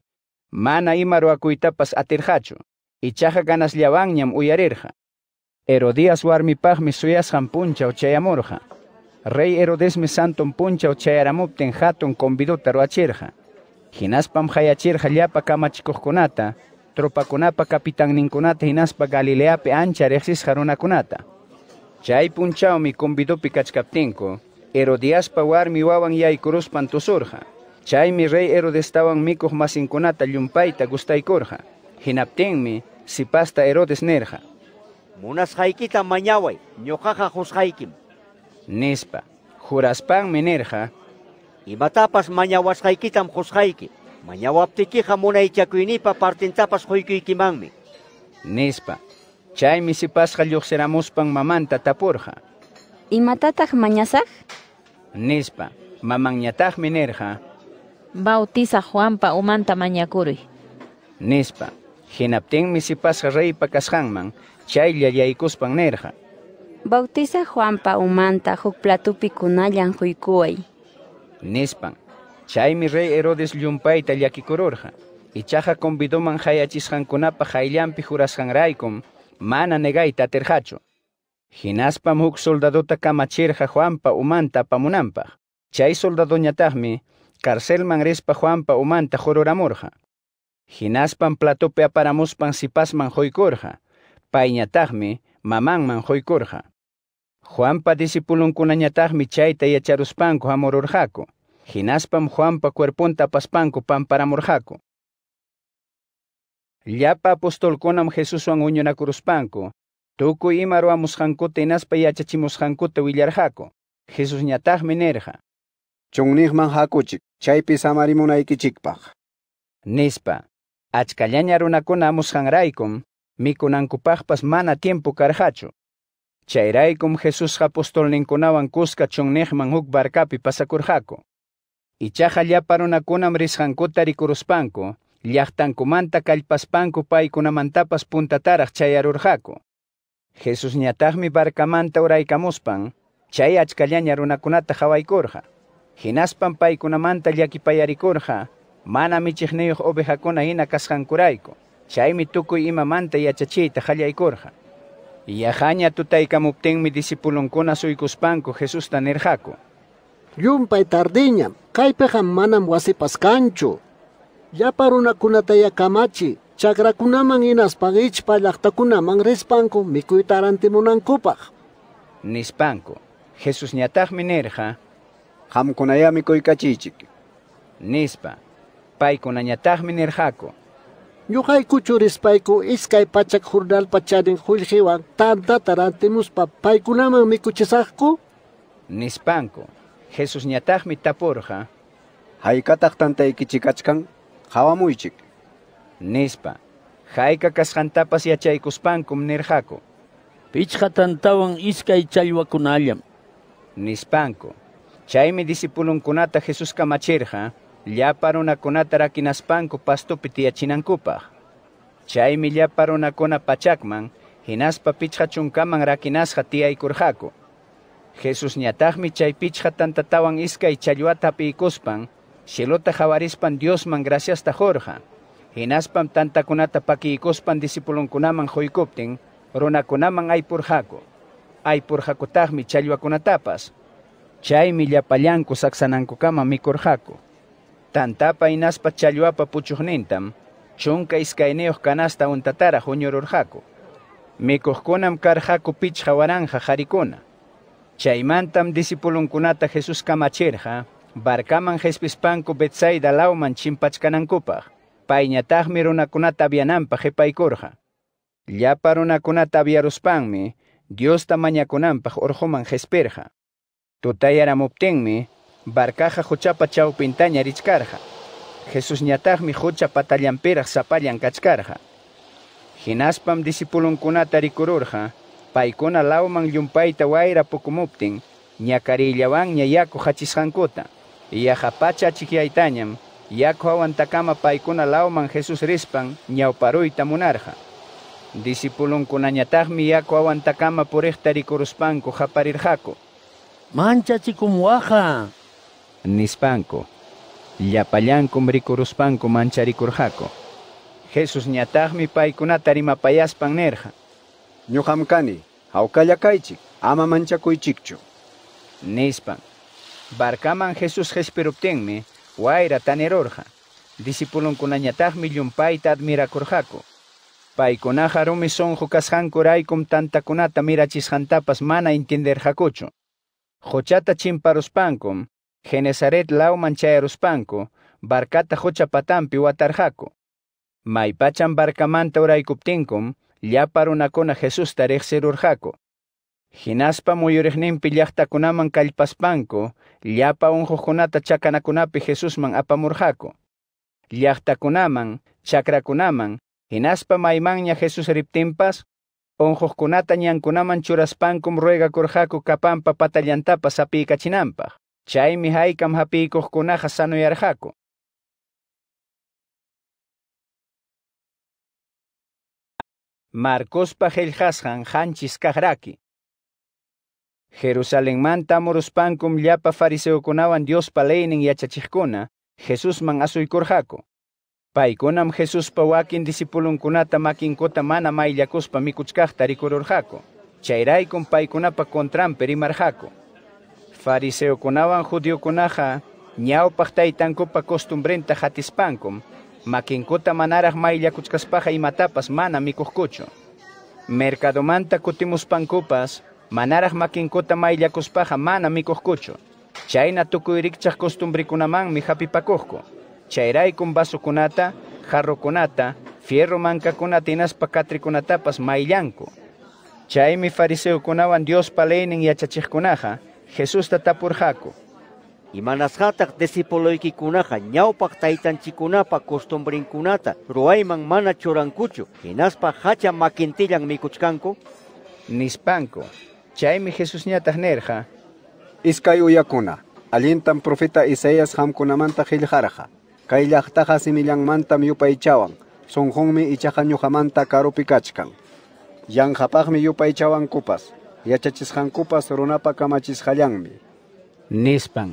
mana ima chaja atirqachu. ganas ganasllawanñam uyarirqa. Herodías warmipaqmi Puncha o Morja, Rey Herodesmi santon punchaw chayaramuptin hatun conviduta ruachirqa. Hinaspam hayachirqa llapa capitan ninkunata conata hinaspa pe ancha reqsisqa kunata. Chay mi convidupi y Herodiaspa warmi wawan pantosorja. Chay mi rey mi mikuq masinkunata gustai mi si sipasta Herodes nerja. Munas haikita mañaway, ñoqaqa husqaykim. Nispa, juraspan minirja. Imatapas mañawasqaykitam husqayki. Mañawaptikiqa munaychakuynipa partintapas quykuykimanmi. Nispa, misipas sipasqa pan mamanta Y Imatataq mañasaq? Nispa, mamanñataqmi menerja. Bautiza Juanpa umanta mañakuruy. Nispa, misipas sipasqa pa pakashangman chayllallaykuspan nerja Bautiza Juanpa Humanta, huk platupi kunayan Nespan, Nispan, mi rey Herodes llumpayta y ichaja convidoman hayachisqankunapa hayllampi jurasqanraykum, mana negayta terjacho. Hinaspam huk soldadota kamachirja Juanpa umanta Pamunampa, chay Tajmi, Carcel Manrespa Juanpa umanta Jororamorja. Hinaspam platope aparamuspan sipasman korja mamán corja y quykurqa. Juanpa discipulunkunañataqmi chayta Juan pa Hinaspam Juanpa pan para morjaco. Llapa apostolkunam Jesuswan uñunakuruspanku, y ima y y yachachimusqankuta willarjaco Jesús ñataqmi nerqa. a hakuchik, y samarimunaykichikpaq. Nispa, achkallaña runakuna man mana tiempo carjacho. Chairaikum Jesús Japostol kuska chunniqman huk barkapi pasakurjako. Ichaqa llaparunakunam risqankuta kumanta llaqtankumanta conamantapas punta puntataraq chayarurqaku. Jesús ñataqmi barkamanta uraykamuspan, chay achkallaña runakunata hawaykurqa. Hinaspan paikunamanta llakipayarikurqa, mana michiqniyuq ovejakuna ina Chaymi tukuy imamanta yachachita qallaykurqa. Yajaña tutaykamuptinmi disipulunkuna suykuspanku Jesusta nirqaku. Yumpay tardiña, kaypiqa manam wasipas kanchu. Yapa runakunata yakamachi, chakrakunaman hinaspa ichpa llaqtakunaman rispanku mikuyta rantimunankupaq. Nispanku, Jesús ñataqmi nirqa. Qamkunayami kuykachichik. Nispa, paykuna ñataqmi nirqaku. Ñuqayku churispayku iskay pachak jornalpa charin qullqiwan tantata rantimuspa paykunaman mikuchisaqku? Nispanku, Jesús ñataqmi tapurqa. Haykataq tantaykichikachkan qhawamuychik. Nispa, hayka kasqantapas yachaykuspankum nirqaku. y tantawan iskay chay Nispanku, chaymi disipulunkunata Jesús kamacherja, ya llaparunakunatarakinaspanku pastupi conata Chaymi llaparunakuna pachakman, hinaspa raquinas chunkaman y curjaco. Jesús tanta chay Isca tantatawan iskay challwata javarispan dios man Diosman ta jorja. Hinaspam por jaco disipulunkunaman por runakunaman aypurqaku. Aypurqakutaqmi chay Chaymi llapallanku mi corjaco. Tantapa inaspa chayuapa puchuqnintam, chunka iskayniyuq canasta untatara huñururqaku. Mikuqkunam karjaku pichja waranja Jaricona, Chaymantam kunata Jesús kamacherja, barkaman jespispanku Betsaida lawman kunata payñataqmi jepaikorja. aviananpaq kunata Llapa dios tamaña Diosta Orjoman jesperja. Tutayaram obtenme, barcaja juchapa Pintaña richkarja. Jesús ñatagmi hucha patallamperaj sapallan kachkarja. Hinaspam disipulun rikururja, paikuna lauman llumpayta waira pukumuptin, ñakarillawan y a hachisqankuta. Yajapacha chikyaytañam, yaku awantakama paikona lauman Jesús rispan ñawparuyta munarja. Disipulunkunañatagmi takama awantakama Mancha Mancha nispanco, manchar y corjaco Jesús ñatagmi paikunata rimapayaspan nerja. haukaya haukallakaychik, ama ni Nispan, barkaman Jesús jesperuptenme, waira tanerorja. corjaco. ñatagmi llumpayta admiracorjaco. Paikunaja rumi sonjo tanta mira mira mirachishantapas mana Jacocho. jochata chimparospancom Genezaret lauman barcata barkata u atarjaco Maipachan barkamanta uraykuptinkum, cona Jesus tarejsirurjaku. Hinaspa Jesús llaqtakunaman kallpaspanku, llapa chakra chakanakunapi Jesusman apamurjaku. Jesús chakrakunaman, un maymanña Jesus riptinpas, unquqkunata ñankunaman churaspankum corjaco kapampa y cachinampa man haykam hapiykuqkunaqa sanuyarqaku. Marcospa Dios dios y y muruspankum jesús mangaso y corjaco. Paikonam Paikonam Jesús Paykunam disipulun wakin disipulunkunata kota mana mayllakuspa con paikonapa con tramper y marjaco. Fariseo judío Fariseokunawan tan copa costumbrenta hatispankum makinkuta manaraj y matapas mana mikuqkuchu mercadomanta kutimuspankupas manaraj makinkuta mayllakuspaja mana mikuqkuchu chayna tukuyrikchaj con vaso conata, jarro conata, fierro manca mankakunata hinaspa fariseo mayllanku dios dios y leynin kunaja Jesús está por jaco. kikunaja, niaupak taitan chikunapa, costumbrinkunata, ruayman mana chorancucho, hinaspa hacha makintillan mikuchkanku. Nispanko, chaymi Jesús ñataj nerja. Iskay uyakuna, alientan profeta Isaías hamkunamanta qillqaraqa, son llaqtaqa y yupaychawan, sonjunmi yuhamanta karupikachkan... ...yang kachkan. chawan kupas... yachachisqankupas runapa kunaha nispan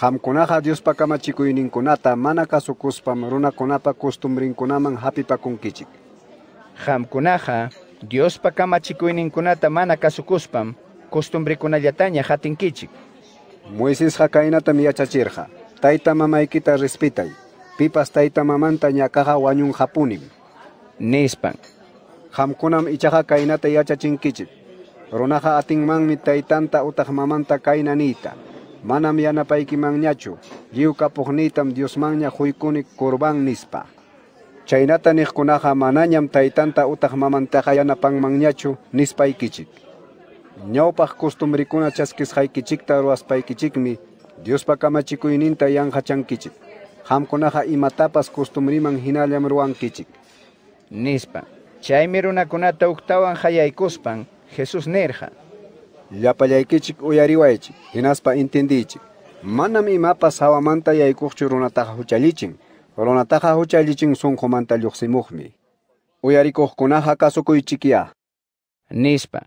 qamkunaqa Diospa ininkunata mana kasukuspam Ham kunaha Dios qamkunaqa Diospa ininkunata mana kasukuspam costumbrikunallataña hatinkichik Moisesqa kaynatam yachachirqa tayta mamaykita rispitay pipas taita mamanta Ham kunam nispan qamkunam iya kaynata kicik. runaha atinmanmi taytanta utaqmamanta kaynaniyta manam yanapaykimanñachu lliwkapuqniytam diosmanña huykuni kurban nispa Chainata mananyam taitanta chaynata niqkunaqa manañam taytanta utaq mamantaqa yanapanmanñachu nispaykichik ñawpaq costumbrikuna chaskisqaykichikta ruwaspaykichikmi diospa kamachikuyninta yanqachankichik qamkunaqa imatapas costumbriman hinallam kichik. nispa chaymi runakunata uqtawan hayaykuspan Jesús Nerja. ya Yapallaykichik uyariwaychik, hinaspa intindichik. Manam imapas hawamanta huchalichin son comanta yuximuhmi. huchallichin sunqumanta lluqsimuqmi. Uyarikuqkunaqa kasukuychikya. Nispa.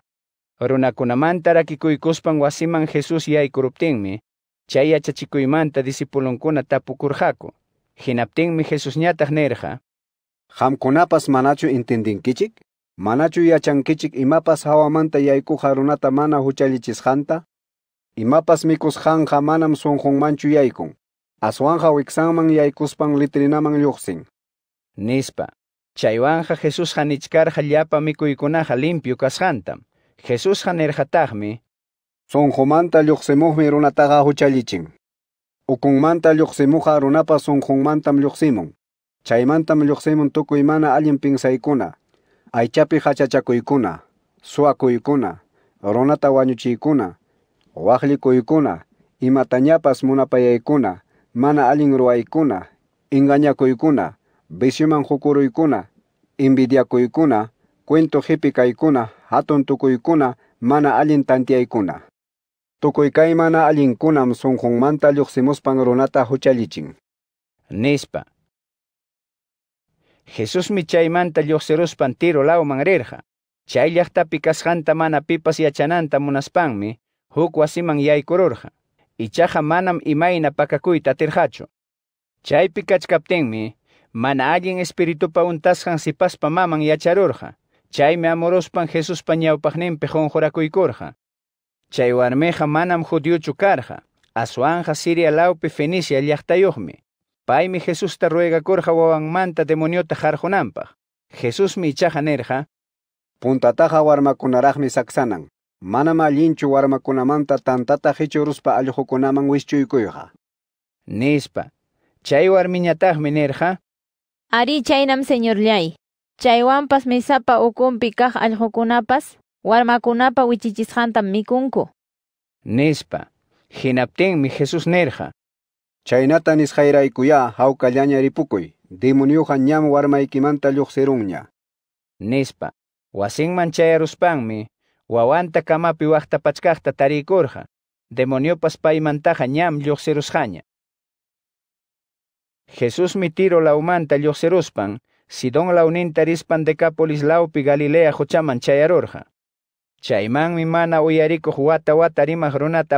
Runakunamanta rakikuykuspan wasiman Jesús y manta achachikuymanta disipulunkuna tapukurqaku. Hinaptinmi Jesús ñataq nirqa. manacho manachu kichik Manachu yachankichik imapas hawamanta yaiku harunata mana janta, Imapas jamanam manam manchu yaykun. Aswanja pang yaykuspan litrinaman lluqsin. Nispa, chaywanja hanichkar hanichkar miku mikuykunaqa limpio kasqanta. Jesusqa nirqataqmi. Sunqumanta lluqsimuqmi manta ukumanta Ukunmanta son runapa sunqunmantam yuxemun. Chaymantam yuxemun tukuy imana allin saikuna aychapi Ronata suwakuykuna, runata wañuchiykuna, waqlikuykuna, imatañapas munapayaykuna, mana allin ruwaykuna, ingañakuykuna, visyuman hukuruykuna, invidiakuykuna, cuento Hipicaicuna, hatun tukuykuna, mana allin tantiaykuna. Tukuykay mana allinkunam sunqunmanta pan Ronata huchalichin. Nispa, Jesús mi manta yoceros pantiro lao mangrerja, Chay yachta picas janta mana pipas yachananta munaspanmi, huk wasiman yay Y chaja manam maina pakakuyta tirhacho. Chay mi, mana alguien espíritu pa si paspa maman me amoros pan Jesús pañawpajninpi y Chay warmeja manam judiochu karja. Asuanja Siria laupi Fenicia yogmi mi Jesús te ruega corja manta demoniota jarjonampa. Jesús mi chaja, nerja! Puntataja mi saksanan. Manama warma kunamanta tantata hichuruspa y wischuyukuyja. Nispa. Chay mi nerja. Ari chaynam señor llay. Chaywanpas misapa, ukumpi kaj kunapa mi mi mikunku. Nispa. mi Jesús nerja y isqayraykuya hawka llañaripukuy, demoniuqa ñam warmaykimanta lluqsirunña. Nispa, wasinman mi, wawanta kamapi demonio paspa y paspai ñam Jesús mi Tiro laumanta si Sidon tarispan rispan capolis laupi Galilea manchayarorja Chayman mi mana uyarico juata wata tarima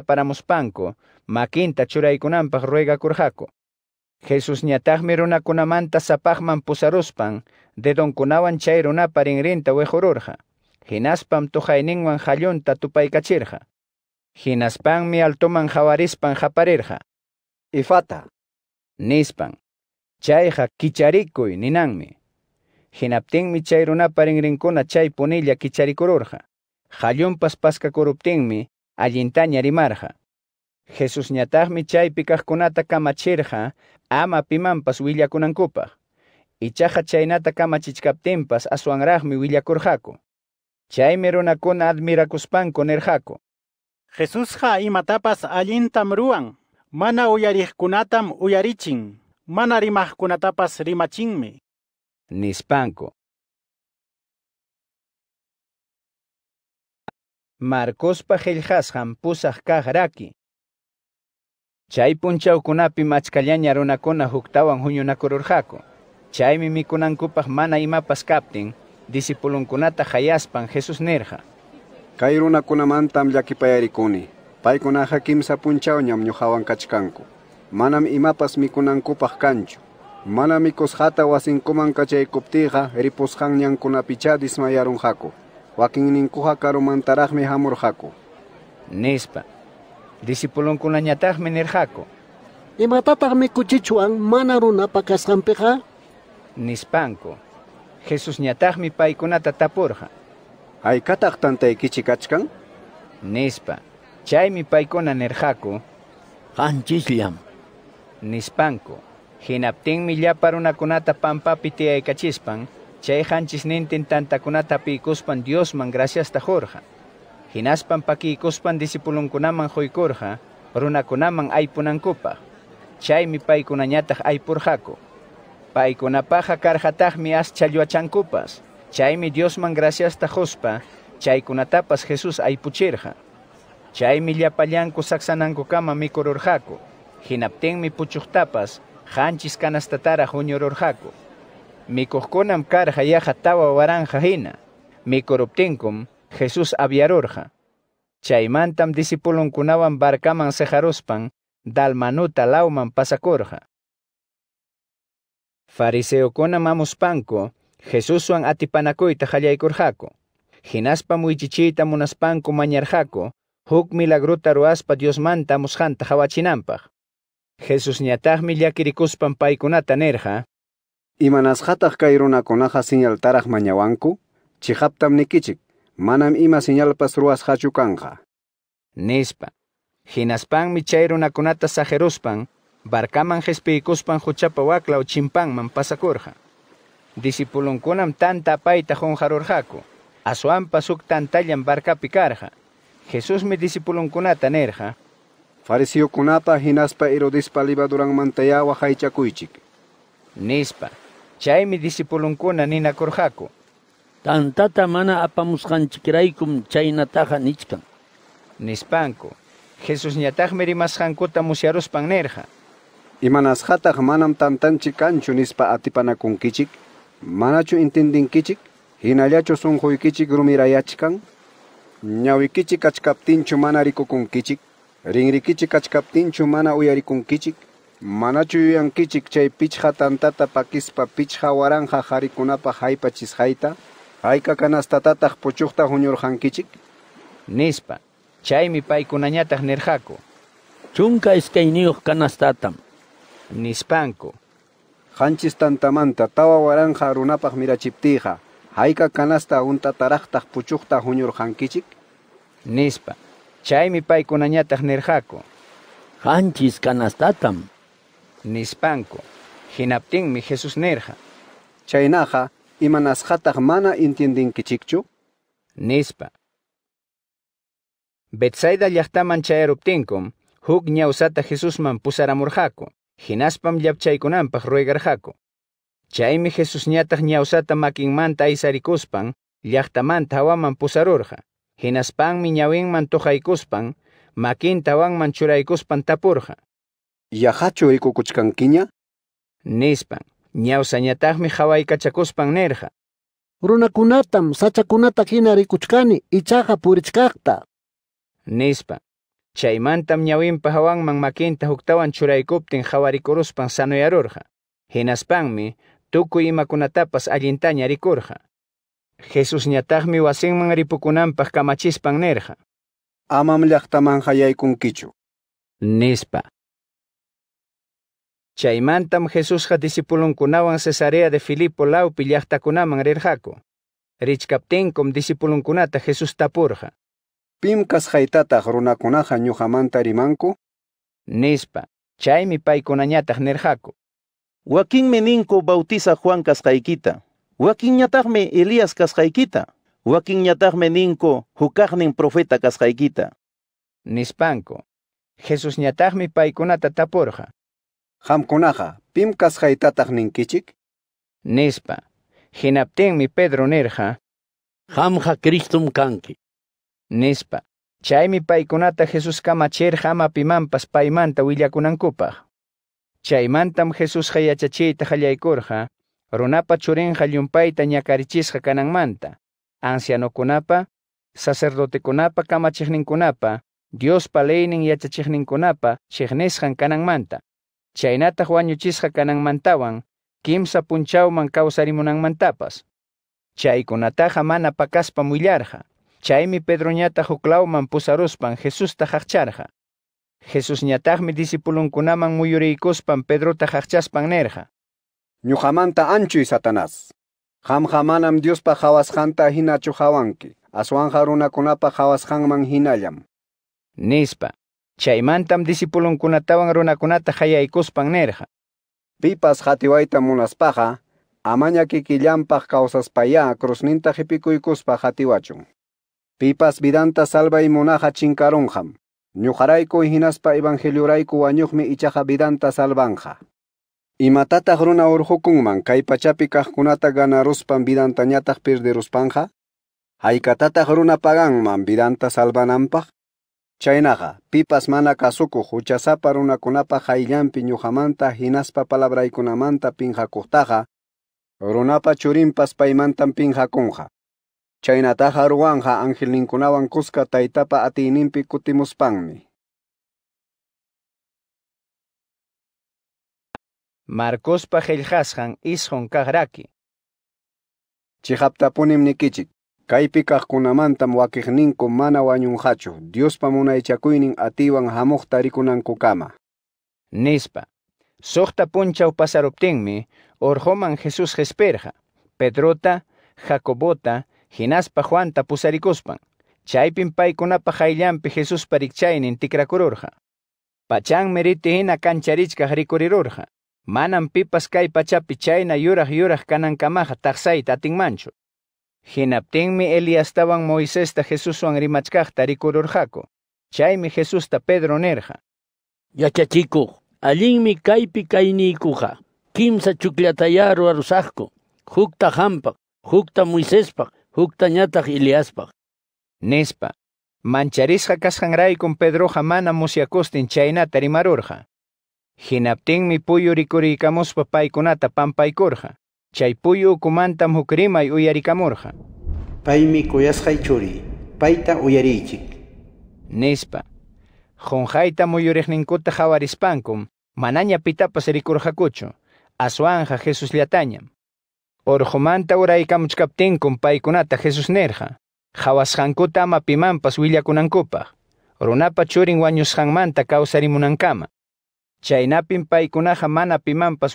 para Mospanco makinta ruega ruegakurqaku. Jesus ñataqmi o sapahman pusaruspan, don toja runapa rinrinta wejururja, hinaspam cacherja. jallunta mi alto altoman jawarispan japarirja. Ifata, nispan, chayja kicharikuy ninanmi. Hinaptinmi mi runapa rinrinkuna chay punilla paska pasca mi, allintaña rimarja. Jesús Jesus con ata kunata kamachirja ama pimanpas willakunankupaj. Ichaja chaynata kamachichkaptinpas aswanraqmi admira kuspan erjaco. Jesús Jesús ja imatapas allintam tamruan, mana kunatam uyarichin, mana rimaqkunatapas rimachingmi. rimachinme. Marcos Marcos pusaq Chay punchawkunapi machkallaña runakuna huktawan huñunakururqaku. Chaymi kupah mana imapas kaptin, disipulunkunata hayaspan Jesus nirqa. Kay runakunamantam llakipayarikuni. Paykunaqa kimsa nyam nyohawan kachkanku. Manam imapas kupah kanchu. Mana mikusqata wasinkuman kachaykuptiqa ripusqanñankunapicha dismayarunqaku. Wakinninkuqa karumantaraqmi hamurqaku. Nispa. disipulon Y nirqaku. Imatapaq cuchichuan, manaruna pa' kasqanpiqa? Nispanco. Jesús ñataqmi paykunata ¿Hay katak tantaykichik kichikachkan? Nispa. Chaymi paykuna nirqaku. Qanchislam. Nispanku. kunata pampa pitea pampapi cachispan. chay tanta pan pikuspan Diosman ta jorja. Hinaspan paki kuspan disipulun kunaman hoykurja, pai ai Chaymi paykunañataq aypurjaku. mi karjatajmi mi lluachankupas. Chaymi Diosman tajospa, con kunatapas Jesús aypuchirja. Chaymi mi saksanankukama mikururjaku. mi puchuqtapas, janchis kanastatara mi Mikuhkunam karja yaja tawa waranja mi Mikuruptinkum, Jesús aviarorja. Chaimantam discipulon kunawan barkaman sejarospan, dalmanuta lauman pasacorja. Fariseo konam Jesús suan atipanakoita jallaikorjako. Hinaspa chichita mañarjaco, mañarjako, huk milagruta ruaspa Diosmanta musjanta jawachinampaj. Jesús ñatajmi ya paikunata nerja. kairuna konaja sin siñaltaraq mañawanku, chihaptam nikichik manam ima señal pastruas hachukanja. Nispa, hinaspanmi chay kunata sajeruspan, barkaman jespiykuspan huchapa wakla man pasacorja. Disipulunkunam tanta apayta hunjarurqaku, aswanpa suk tantallan barkapi karqa. nerja. disipulunkunata nerqa. Farisiyukunapa hinaspa irudispa mantayawa haychakuychik. Nispa, chaymi nina corjaco. Tantata mana apamusqanchikraykum chaynataqa nichkan. Nispanku. Jesús ñataqmi rimasqankuta musyaruspan imanas Imanasqataq manam tantanchik kanchu nispa atipanakunkichik. Manachu entendinkichik, hinallachu sunquykichik rumirayachkan. kichik achkaptinchu mana rikukunkichik. Rinrikichik achkaptinchu mana kichik. Manachu yuyankichik chay pichha tantata pakispa pichha waranja qharikunapa haypachisqayta. Ta puchuxta junior jankichik? Nispa, chaymi ¿Chunca es Chunka iskayniyuq kanastatam. Nispanco. Hanchis tantamanta tawa ¿Hay que mirachiptija, un kanasta puchuxta junior jankichik? Nispa, chaymi paykunañataq ¿Janchis Canastatam. Nispanco. Hinaptin mi Jesús nerja. Chainaja y imanasqataq mana intiendinkichikchu? Nispa. Betsaida man chayaruptinkum, huk jesús Jesusman pusaramurqaku, hinaspam llapchaykunanpaq jako Chaimi Jesús ñataq ñawsata makinmanta aysarikuspan, mantoja hawaman pusarurqa, makin ñawinman ¿Y makintawanman churaykuspan Yahacho Yajachu ikukuchkankiña? Nispan ñawsañataqmi hawai kachakospan nerja. Runakunatam sachakunata hina rikuchkani ichaja purichkakta. Nispa, chaymantam ñawimpa hawanman makinta huktawan churaykuptin hawarikuruspan sanuyarurja. Hinaspanmi, tuku imakunatapas allintaña rikurja. Jesús ñataqmi wasinman ripukunanpaq kamachispan nerja. Amam hayaykun kichu. Nispa. Chaymantam Jesús discipulunkunawan Cesarea de Filipo Rich com com discipulon discipulunkunata Jesús tapurja. Pim kasqaytataq runakunaqa ñuqamanta rimanco. Nispa, chaymi kunanyata Nerjaco. Wakin meninco bautiza Juan Joaquín yatarme Elías Wakin nyatagme ninco hukaqnin profeta kasqaykita. Nispanco, Jesús pai paikunata taporja. Pimcas pimkas Nespa, ninkichik? Nispa, mi Pedro nerja, Hamja Cristum kanki. Nispa, chaymi paykunata Jesus kamacher hama pimanpas paymanta willakunankupaq. Chaymantam Jesus yachachiyta qallaykurqa, runapa sacerdote conapa, Anciano Conapa, dios kunapa, Dios palenin y kunapa, chiqnisqan kananmanta. Chaynataq wañuchisqa kananmantawan, kimsa punchawman mantapas. Chaykunataqa mana pakaspa mi Chaymi Pedroñata huklawman pusaruspan Jesusta haqcharqa. Jesusñataqmi disipulunkunaman muyuriykuspan Pedrota haqchaspan nerqa. Ñuqamanta anchuy Satanás. Qamqa manam Diospa hawasqanta hinachu hawanki. Aswanja runakunapa hawasqanman hinallam. Nispa, Chaymantam kunata jaya kuspan nerja. Pipas hatiwaita munaspaja, amaña kikillanpaq kawsaspaya y kuspa hatiwachun. Pipas vidanta y munaja chinkarunham. y hinaspa evangelioraiko y ichaja vidanta salvanja. matata runa urhukunman kay pachapi kaqkunata ganaruspan Ruspanja, perderuspanqa? aikatata runa paganman vidanta salvanampaj, Chainaja, pipas mana kasukuq huchasapa runakunapa hayllanpi ñuqamanta hinaspa pinja pinqakuqtaqa, runapa paimantan paymantam pinqakunqa. ruanja ruwanqa angelinkunawan taitapa taitapa Marcos pa Marcospa ishon isqun Chihapta Chihaptapunim nikichik hacho dios con mana wañunqachu, Diospa echakuinin atiwan hamuqta rikunankukama. Nispa, Puncha o pasaruptinmi, orjoman Jesús Jesperja, Pedrota, Jacobota, hinaspa Juanta pusarikuspan, Chaipinpai paykunapa hayllampi Jesús parikchaynin tikrakururja. Pachan meriti hina kancharichka manan pipas kay pachapi chayna Canan yuraj taxaita mi Moisés y Jesús Moisesta Jesuswan Chay mi Jesús ta Pedro nerja. mi allinmi kaini kayniykuja. Kimsa chukllataqa jukta Hukta hampaq, hukta Moisespaq, hukta ñataq Eliaspaq. Pedro mancharisqa kasqanraykun marorja mana tarimarorja. chaynata mi Hinaptinmi papai pampa y korja. Chaypuyu kumantam hukrimay y Paimi kuyasqay churi, Paita uyarichik. Nispa, jonjayta muyuriqninkuta jawarispankum, manaña pitapas rikurjakuchu, aswanja Jesús liatañam. Orjumanta uraykamuchkaptinkum paikunata Jesús nerja, jawasjankuta ama pimanpas willakunankupaj, runapa churin kama. kawsarimunankama. Chainapin paikunaja mana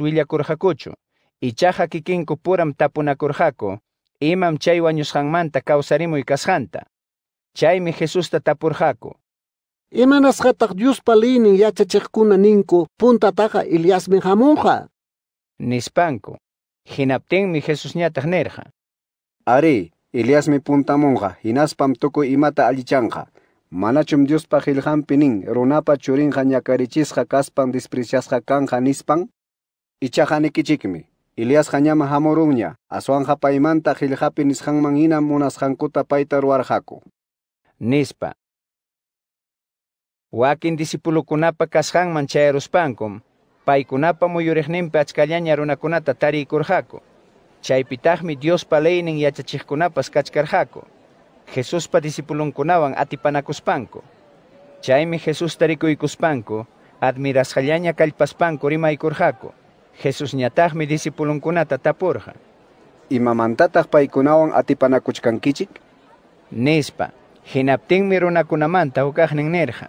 willa korjacocho ichaja kikinku puram tapunakurjaku, imam chay y kawsarimuy chay mi Jesusta tapurjaku. Imanasqataq Diospa palini yachachekuna ninku mi Ilyasmi hamunqa. Nispanku, mi Jesusñataq nirqa. Ari, monja, puntamunqa, hinaspam y imata Alichanja. Manachum Pa qillqanpi pinin, runapa churinja ñakarichisqa kaspan despreciasqa kanja nispan? Kichikmi. Ilias jañama hamurunña, aswan paimanta jiljapi nisqanman munas hankuta paitaru ruwarqaku. Nispa. Wakin disipulukunapa kasqanman chayaruspankum, dios muyuriqninpi achkallaña runakunata tariykurqaku. Jesús Diospa leynin Jesús pa Jesuspa y atipanakuspanku. Chaymi admiras Calpaspan Corima y Corjaco. Jesús kunata taporja. Y mamantata paykunawan atipanakuchkankichik? Nispa, hinaptinmi runakunamanta hukaqnin nirqa.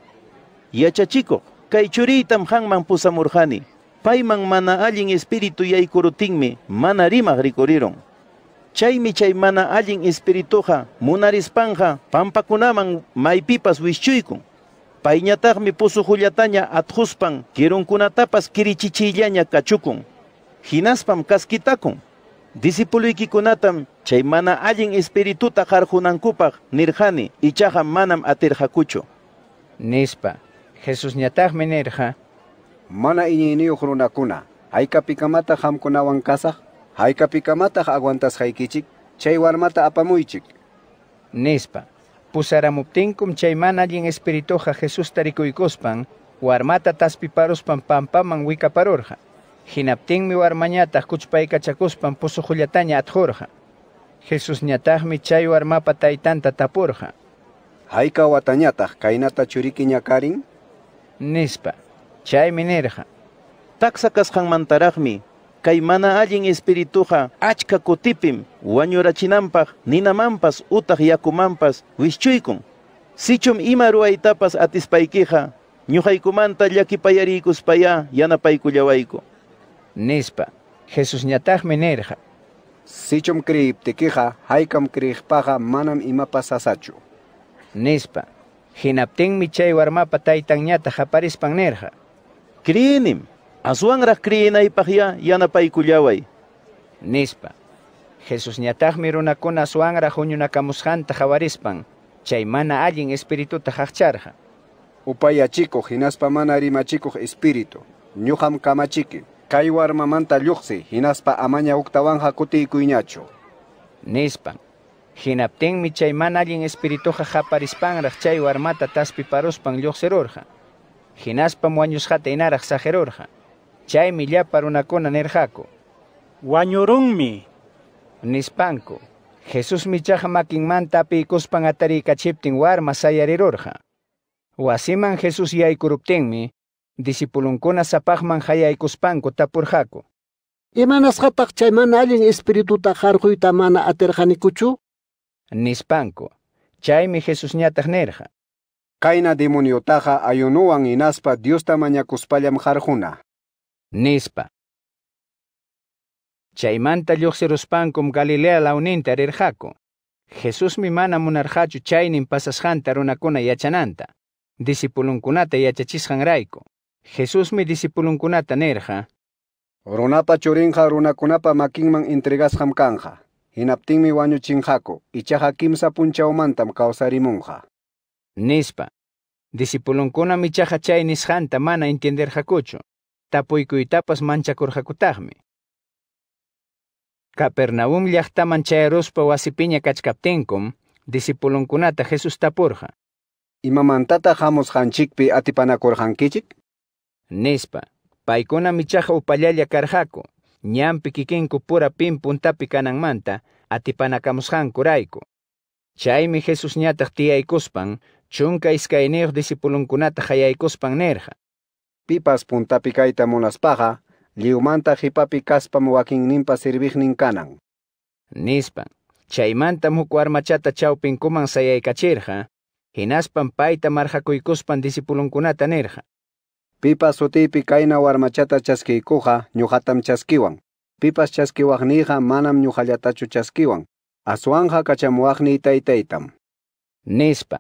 Yachachikuq, kay churiytam hanman pusamurjani. Paiman mana espíritu espiritu yaykurutinmi, mana chaimana chaimi Chaymi chay mana allin espirituja, kunaman mai pipas wishchuykun un kunatapas atquspan kirunkunatapas kirichichillaña kachukun. Hinaspam kaskitakun. Disipuluykiikunatam chay mana allin espirituta nirjani, nirhani chaham manam atirqakuchu. Nispa, Jesús mi nirqa. Mana kuna. runakuna, haykapikamataq hamkunawan kasaq, aguantas haikichik, chay warmata Apamuichik, Nispa, cum Pusaramuptinkum alguien espirituja Jesús y cospan, parorja. warmata mi pampampaman cuchpa y cachacospan puso Juliataña atjorja. Jesús mi chay taporja. taitanta taporja. Haika Watañata, kainata churiki ñakarin? Nispa, Taxakas nirja. mi? kay mana espirituha espirituja achka kutipim nina mampas utah yacumampas wishchuykun sichum ima ruwaytapas atispaykiqa ñuqaykumanta yana yanapaykullawayku nispa jesús ñatajmi menerja, sichum kriyiptikiqa haykam kriyqpaqa manam imapas asachu. nispa jinapten chay warmapa taytanñata Nispa. Jesús ñataqmi runakuna azuangraj javarispan Chaimana alguien Espiritu tajacharja. Upaya chico, jinaspa hinaspa mana rimachiku espíritu, ñuqam kamachiki, jinaspa amanya uktawan hinaspa amaña Nispa. Nispa, Nispa mi Chaimana mana espiritu espirituja Japarispan, chay taspi Taspiparospan lluqsirurja. jinaspa muanyus inaraj chaymi cona Nerjaco. wañurunmi nispanco. Jesús michaja makinmanta apikuspan atarikachiptin warma Masayarirorja. wasiman Jesús yaykuruptinmi disipulunkuna sapaqman hayaykuspanku tapurqaku y chaymana allin espirituta harquyta mana atirqanikuchu nispanco. chaymi Jesús nerja. Kaina taja ayunuwan inaspa Dios tamañakuspallam jarjuna nispa. pan, cum Galilea launinta ¡Jesús, mi mana y achananta runa, y yachananta. Disipulunkunata Jesús mi disipuluncunata nerja! Runapa runa runakunapa makinman mi kanqa. chinjaco, y mantam, kimsa causa causarimunja. Nispa. mi chaja chay janta mana jacucho corja manchakurqakutaqmi. Capernaum llaqtaman chay o wasipiña kachkaptinkum, disipulunkunata Jesús ¿Y Imamantata hamusqanchikpi atipanakurqankichik? Nispa, paykuna michaja upallalla karjaku, ñampi kikinku pura pin puntapi manta atipanakamusqanku coraiko. Chaymi Jesús ñataq tiyaykuspan, chunka iskayniyuq disipulunkunata hayaykuspan nerja pipas liumanta liumanta liumanta hipapi kaspam nimpa sirvijnin kanan. Nispa, chaymanta huk pinkuman chawpinkuman sayaykachirja, hinaspan payta disipulun kunata nerja. Pipas sutipi kayna warmachata chaskiikuja, nyuhatam chaskiwan, pipas niha manam ñuqallatachu chaskiwan, Asuanja kachamuagni taitam. Nispa,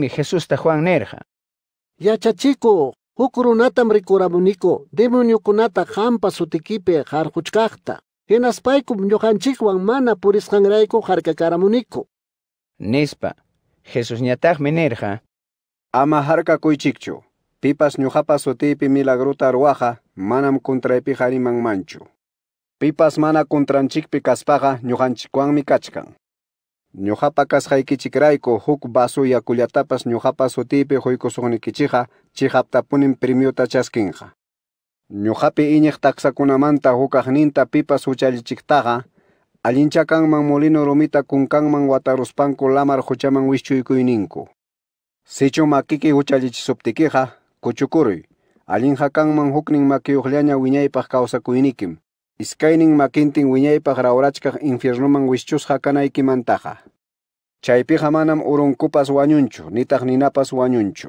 mi Jesusta Juan ya chachiko. Hukurunatam rikuramuniko jampa hampa sutikipi Enaspaikum hinaspaykum ñuqanchikwan mana hangraiko harkakaramuniko Nespa, jesús ñataqmi menerja, ama harkakuychikchu pipas mi milagruta ruaja, manam harimang manchu pipas mana kuntranchikpi kaspaqa ñuqanchikwanmi mikachkan. Ñuqapa kasqaykichikrayku huk vaso yakullatapas ñuqapa sutiypi quykusuqnikichiqa chihaptapunim premiota chaskinqa. Ñuqapi iñiq taksakunamanta hukaqninta pipas kang man molino romita rumita kunkanman wataruspanku lamar huchaman wishchuykuyniku. Sichu makiki huchallichisuptikiqa kuchukuruy. Allinhakanman huknin makiyuqllaña wiñaypaq kawsakuynikim. Iskaynin makintin wiñaypaq rawrachkaq infiernoman wischusqa jakanaykimantaja. Chaypiqa manam urunkupas wañunchu, nitaq ninapas wañunchu.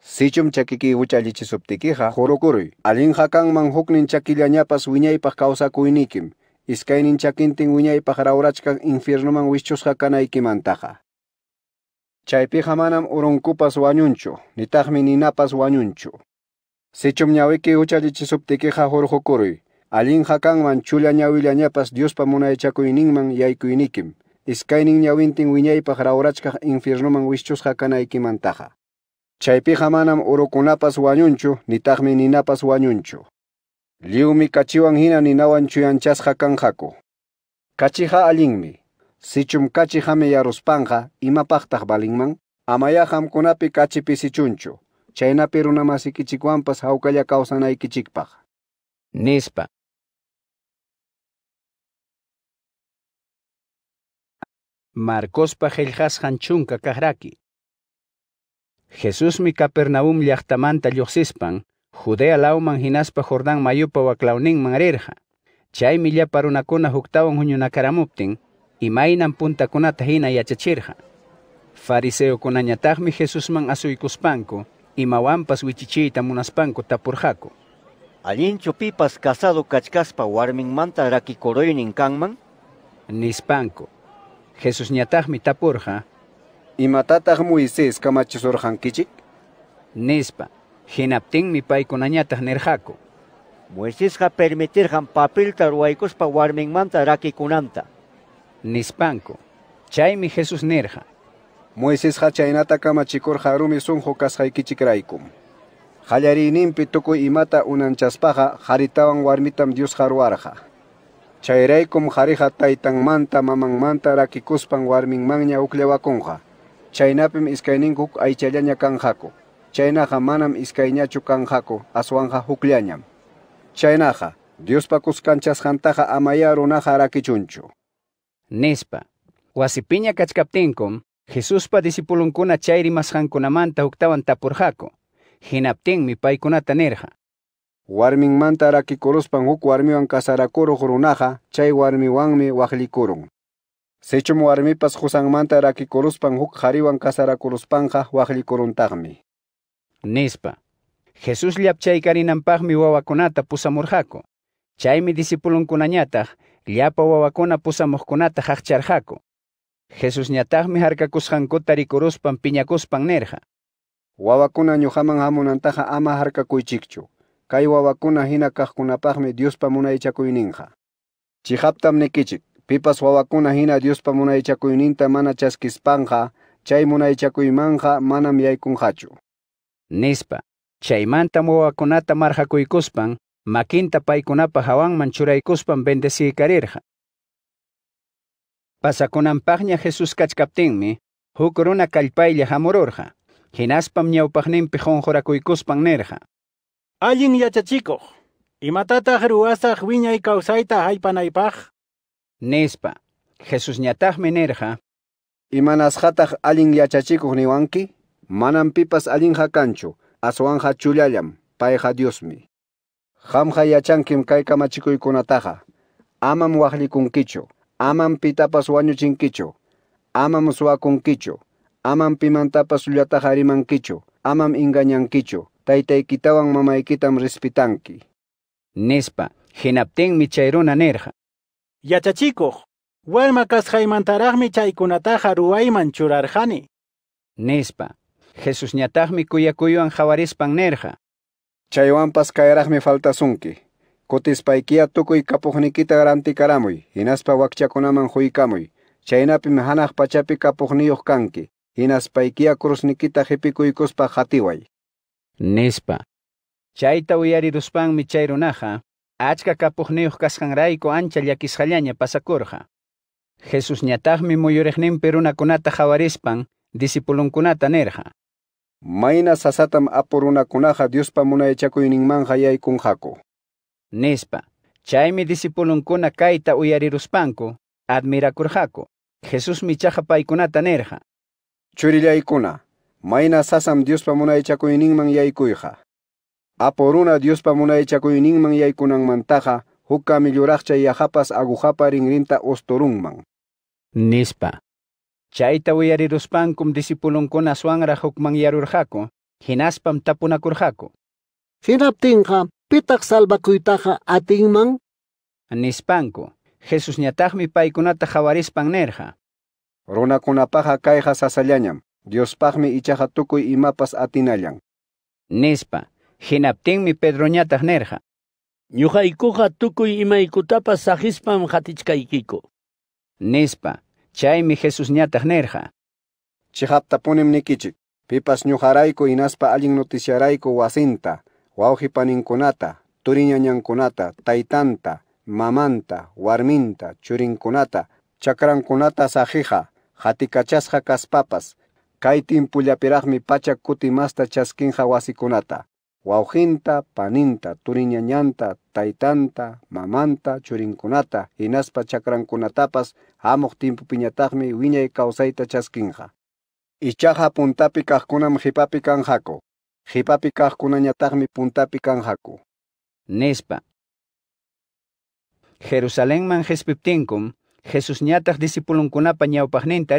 Sichum chakikiyku challichisuptikiqa hurukuruy. Allinqa kanman huknin chakillañapas wiñaypaq kawsakuynikim. Iskaynin chakintin wiñaypaq rawrachkaq infiernoman wischusqa jakanaykimantaja. Chaypiqa manam urunkupas wañunchu, nitaqmi ninapas wañunchu. Sichum ñawiki uchallichisuptikiqa hurhukuruy. Alin hakanman chula ñawillañapas Diospa munaychakuyninman yaykuynikim. Iskaynin ñawintin wiñaypaq rawrachkaq infiernoman wischusqa kanaykimantaqa. Chaypiqa manam urukunapas wañunchu, nitaqmi ninapas wañunchu. Liumi kachiwan hina ninawan chuyanchasqa kanqaku. Kachiqa allinmi. Sichum kachijami yaruspanqa imapaqtaq valinman. Amaya hamkunapi kachipi sichunchu. Chaynapi runamasikichikwanpas hawkalla kawsanaykichikpaq. Nispa, Marcos Pajeljas Hanchunka kajraki. Jesús mi Capernaum Liachtamanta lluqsispan, Judea lauman hinaspa Jordán mayupa waklawninman y Chaymi punta y huñunakaramuptin, Fariseo fariseo hina Jesús man Jesusman y imawanpas Wichichita munaspanco Tapurjako. Alincho pipas casado kachkaspa Raki Koroinin kanman? Nispanco. Jesús mi tapurja. matataj Moisés kichik? Nispa, mi hinaptinmi permitir ñataq papel Moisésqa pa papilta ruwaykuspa kunanta. Nispanko, chay mi Jesús nirqa. ha chaynata kamachikurqa rumi sunqu kasqaykichik raykum. Qallariyninpi tukuy imata unanchaspaja jaritavan warmitam dios haruarja. manta qhariqa taytanmanta warming rakikuspan warminmanña uqllawakunqa chaynapim iskayninku huk aychallaña kanqaku chaynaqa manam iskayñachu kanqaku aswanqa hukllañam chaynaqa diospa kuskanchasqantaqa amaya runaqa rakichunchu nispa wasipiña kachkaptinkum Jesuspa disipulunkuna chayri masqankunamanta huktawan tapurqaku mi paykunata nirqa Warming raki korospan huk warmiwan coro Jorunaja, chay warmiwanmi waqllikurun. Sechum warmipas raki korospan huk Jariwan kasarakuruspanqa tagmi Nispa, Jesús Chay mi mi Chaymi disipulunkunañataq llapa pusa pusamuqkunata haqcharqaku. Jesús ñataqmi harkakusqankuta rikuruspan piñakuspan nerqa. Wawakuna ñuqaman hamunantaqa ama harkakuychikchu kay wawakuna hina kaqkunapaqmi Diospa Chihaptam nekichik, pipas wawakuna hina Diospa munaychakuyninta mana chaskispanja, chay Mana marja yaykunqachu. Nispa, chaymanta wawakunata manchura makinta paykunapa hawanman Pasa con ampaña Jesús kachkaptinmi, huk runa kallpaylla hamururqa, hinaspam ñawpaqninpi qonqorakuykuspan Nerja. Allin matata imatata y causaita hay panaipaj? Nespa, Jesús ¿Y menerja jataj alin yachachico niwanki? Manan pipas alin kanchu, asuanja Chulayam, paeja Diosmi. Jamja yachankim y kunataja. Amam quicho, amam pitapas chinquicho, amam quicho, amam pimantapas kicho, aman amam kicho taytaykitawan mi rispitanki. nespa hinaptinmi chayruna nirja. Yachachikuq, warma kasqaymantaraqmi chaykunataqa ruwayman churarqani. nespa Jesus ñataqmi kuyakuyuan jawarispan nirja. Chaywanpas kayraqmi y Kutispaykiya tukuy Garanti Karamuy, Inaspa wakchakunaman huykamuy. Chaynapim hanaq pachapi kapuqniyuq kanki, hinaspaykiya y cospa Jatiwai. Nespa. nispa. Chayta ruspan mi runaqa achka kapuqniyuq kaskangraiko ancha pasa Pasacorja. Jesús peruna kunata runakunata disipulun kunata nerja. Mayna sasatam Apuruna nespa, Diospa munaychakuyninmanja yaykunqaku. Nispa, chaymi disipulunkuna kayta Admira corjaco Jesús kunata nerja. Churilla ikuna. Mayna sasam Diospa munaychakuyninman yaykuyqa. Aporuna Dios pa Diospa kunang yaykunanmantaqa hukka milluraqcha yajapas agujapa rinrinta ostorunman. Nispa. Chayta willariruspankum disipulunkunaswanra suangra hukman yarurhaku, hinaspam tapunakurhaku. Hinaptinqa pitaq salvakuytaqa atinman? Nispanku, Jesus pa ñataqmi paykunata jawarispan nerja. Runakunapaqa kayqa sasallañam. Dios y y y imapas atinallan. Nispa, mi nerja. nirqa. y maikutapas imaykutapas sahispam nespa, Nispa, chaymi Jesusñataq nirqa. Chihaptapunim nikichik, pipas y naspa allin noticiaraiko wasinta, paninkunata, turiñañankunata, taitanta, mamanta, warminta, churinkunata, chakrankunata sahija, jatikachas Papas, Kaitin pullapiraqmi pacha kutimasta chasquinja wasikunata. Wauhinta, paninta, turiñañanta, taitanta, mamanta, churinkunata, inaspa chakrankunatapas hamuq timpupiñataqmi wiñay kawsayta chaskinqa. Ichaja puntapi kaqkunam hipapi kanqaku. Hipapi kaqkunañataqmi puntapi Nespa. Jerusalén man Jesús ñataq discipulunkunapa ñawpaqninta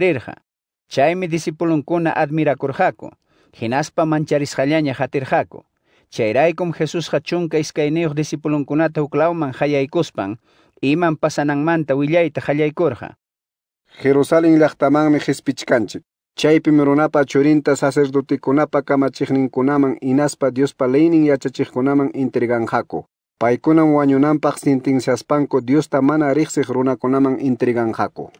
admira Chaymi discipulunkuna admirakurjaku, hinaspa mancharisqallaña Jesús Hachunka Iskaineo chunka iskayniyuq jaya y kuspan, iman Pasanangmanta willayta corja. Jerusalén llaqtamanmi y Chaypim runapa churinta sacerdotikunapa kamachiqninkunaman intrigan Diospa leynin yachachiqkunaman intriganjaku. Paykunan wañunanpaq sintinsiaspanku dios Tamana riqsiq intrigan jaco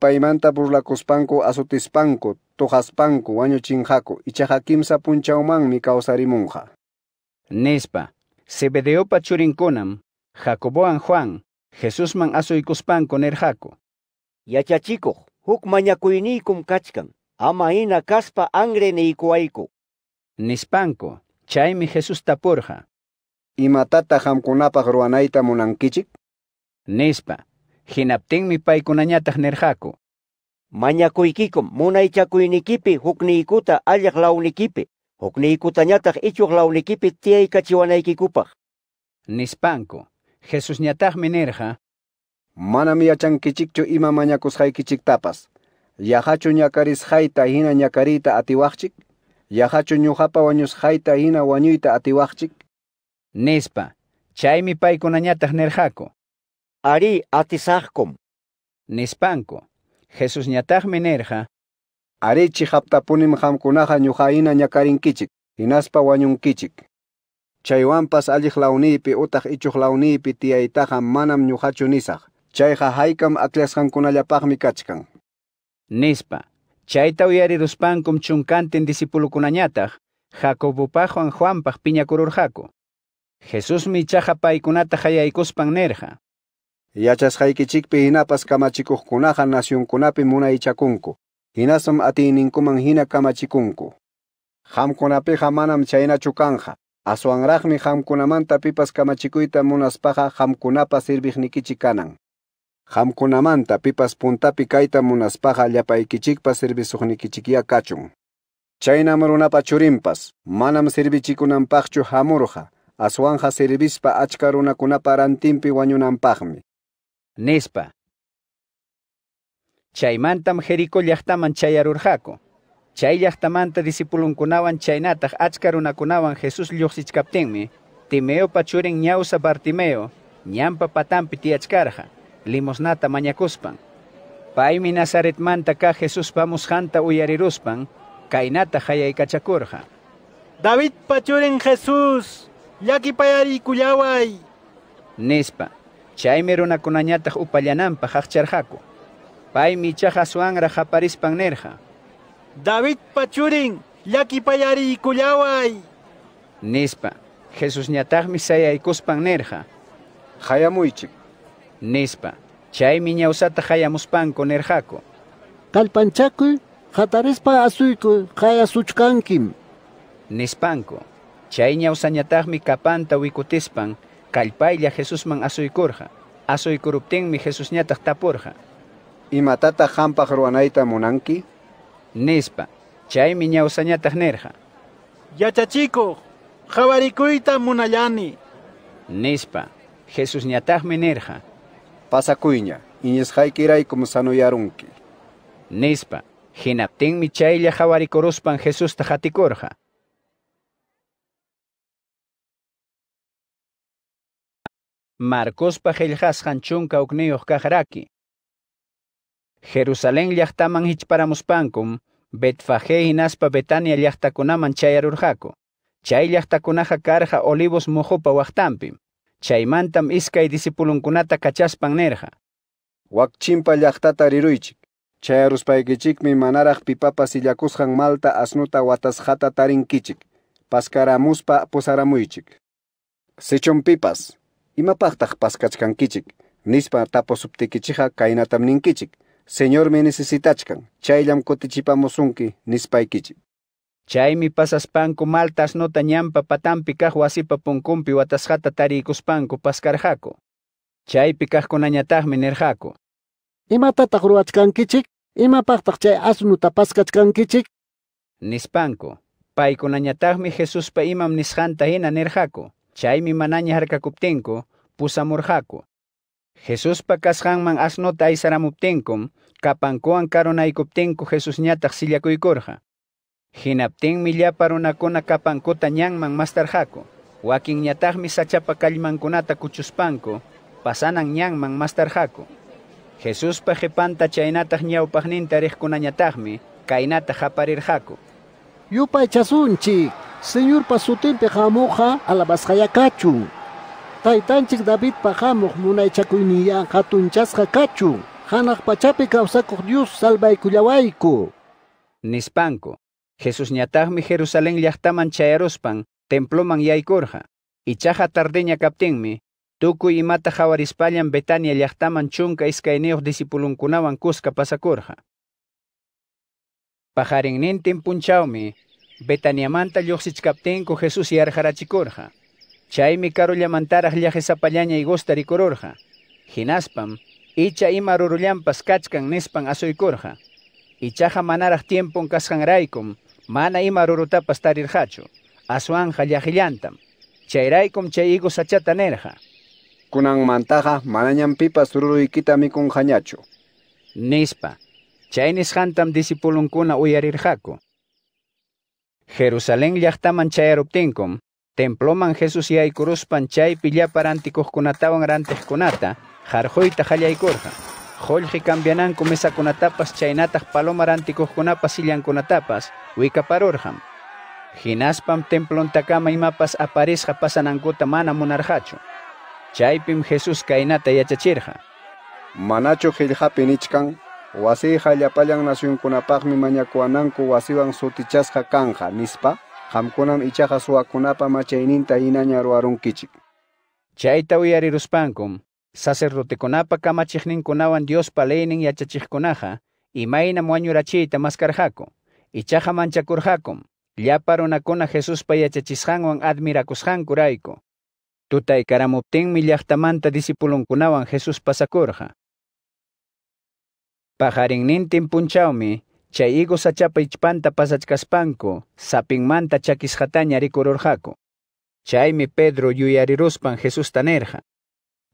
paimanta burla burlacospanco azotispanco, tojaspanco, mi mi y monja Nespa, vedeó Pachurinconam, Jacoboan Juan, Jesús Jesusman cospanco nerjaco. Yachachico, huk cum kachkan, ama ina caspa angre neikuaiku. Nispanco, chaymi Jesús y matata jamkunapa gruanaita munankichik? nespa MI hinaptinmi paykunañataq nirqaku. hukni munaychakuynikipi hukniykuta allaq lawnikipi, hukniykutañataq ichuq Nispanco. tiyaykachiwanaykikupaq. Nispanku, mana mi Manami KICHIKCHO ima tapas. Yahachu hayta hina ñakarita ATIWAKCHIK yahachu ñuqapa TA hina WANYUITA atiwachik. Nispa, chaymi KUNANYATAH nerjaco ari atizahkom. Nispanko, Jesús ñatag menerja. Ari chihaptapunim hamkunaha kichik, inaspa wanyunkichik Chayuanpas Chaywanpas utah ichu launipi tiyaytaqa manam ñuqachu nisaq. Chayqa haykam aklasqankunallapaqmi kachkan. Nispa, chayta uyariruspankum chunkantin jacobo pa Juan mi Jesús mi chaqa kunata hayaykuspan nerja nación hinapas muna y munaychakunku. Hinasam ninkuman hina kamachikunku. Hamkunapiqa manam chukanja. chukanha, ham hamkunamanta pipas kamachikuita kunapa hamkunapas sirviqnikichik ham Hamkunamanta pipas puntapi munaspaha munaspaqa llapaykichikpas sirvisuqnikichikya kachung. chayna maruna churimpas, manam sirvichikunanpaqchu hamurja. aswanja sirvispa kunapa antimpi Nespa. Chaymantam Jeriko yahtaman Chayarurjaco. Chay disipuluncunaban kunawan chaynataq achka runakunawan Jesús Kaptenme, Timeo pachuren ñausa Bartimeo, ñampa piti limosnata limosnata mañakuspan. Nazaret manta ka Jesús pamushanta uyariruspan, jayay kachakurja. David pachuren Jesús, payari kuyawai. Nespa. Chaymi runakunañataq upallananpaq haqcharqaku. Paymi ichaqa david pachurin nirqa. payari payari Nespa. Nispa, Jesusñataqmi sayaykuspan nirqa. Hayamuychik. Nispa, chaymi ñawsata hayamuspanku nirqaku. Talpanchakuy hatarispa asuyku hayasuchkankim. Nispanku, chay mi kapanta wikutispan Kalpaylla Jesús man corrupten mi Jesús Y Y matata hampaq Monanqui. munanki? Nispa, chaymi ñawsañataq Nerja. Yachachico, Jabaricuita Munayani. Nispa, Jesús como nirja. Pasakuyña, iñisqaykiraykum sanuyarunki. Nispa, hinaptinmi chaylla Jesús Jesús corja. Marcos Pajeljas chunka uqniyuq kajaraki. Jerusalén llaqtaman betfaje y naspa Betania llaqtakunaman Chayarurjaco. Chay llaqtakunaqa olivos Olivos mojopa Wachtampim. Chaymantam iskay disipulunkunata nerja. Wakchimpa Wakchinpa llaqtata riruychik. mi Manarach pipapas illakusqan malta asnuta tarin tarinkichik. Paskaramuspa ¿Sechon pipas? paskachkan kichik? nispa taposuptikichiqa kainatam ninkichik me necesitachkan chayllam mi pasas panko maltas nota ñampa patampi kaq wasipa punkunpi watasqata tariykuspanku paskarqaku ¿Ima kaqkunañataqmi nirqaku kichik ima imapaqtaq chay asnuta pasqachkankichik mi Jesús pa' imam nishanta hina chaymi manaña pusa pusamurjaku. Jesús pakashanman asnota Carona kapankuan ikuptenko Jesús Capancota sillakuykurja. Hinaptinmi llaparunakuna kapankuta ñanman mastarjaku. sa ñataqmi sachapa pasan kuchuspanku, pasanan más tarjaco. Jesús pajepanta chaynataq ñawpaqninta kainata kainata jako yupay chasunchik señorpa sutinpi hamuqa Taitanchik David davidpa ya munaychakuynillan hatunchasqa kachu hanaq pachapi kawsakuq dios Cuyawaiku. Nispanco, jesús ñatagmi jerusalén templo Chayarospan, temploman y chaja tardeña kaptinmi y imata hawarispallan betania llaqtaman chunka iskayniyuq kunawan kuska pasakorja. Pajaren punchawmi Betaniamanta con Jesús y yarjarachikurja. y Gostar y Cororja, Ginaspam, icha ima kachkan nispan corja, Ichaja manaraj tiempon mana ima mana y marurutapas llajillantam. Chayraykum chay igu sachata Kunan mantaja manañan pipas y mi Nispa, Chaynis hantam disipulunkuna uyarirjaku. Jerusalén llaktaman chayaruptinkum, temploman Jesús yaykuruspan chay pillaparantikuqkunatawan rantejkunata, jarjoyta qallaykurqa. Jollji cambiananku mesakunatapas chaynataj palomarantikuqkunapas illankunatapas, wikaparurjam. Hinaspam templontakama imapas aparisqa pasanankuta mana monarjacho Chaypim Jesús kaynata yachachirja. Manachu qillqapi Wasija llapallan nasyunkunapaqmi mañakuananku wasiwan sutichasqa kanqa nispa qamkunam ichaqa suwakunapa machayninta hinaña ruwarunkichik. Chayta uyariruspankum sacerdotekunapa kamachiqninkunawan Diospa leynin yachachiqkunaqa imayna wañurachiyta maskarqaku ichaqa manchakurqakum llapa runakuna Jesuspa yachachisqanwan admirakusqankurayku. Tutay karamuptinmi llaqtamanta disipulunkunawan Jesus pasakurqa. nintin punchawmi chay igu sachapa ichpanta chakis sapinmanta chakishataña rikururhaku. Chaymi Pedro yuyariruspan Jesus tanerja.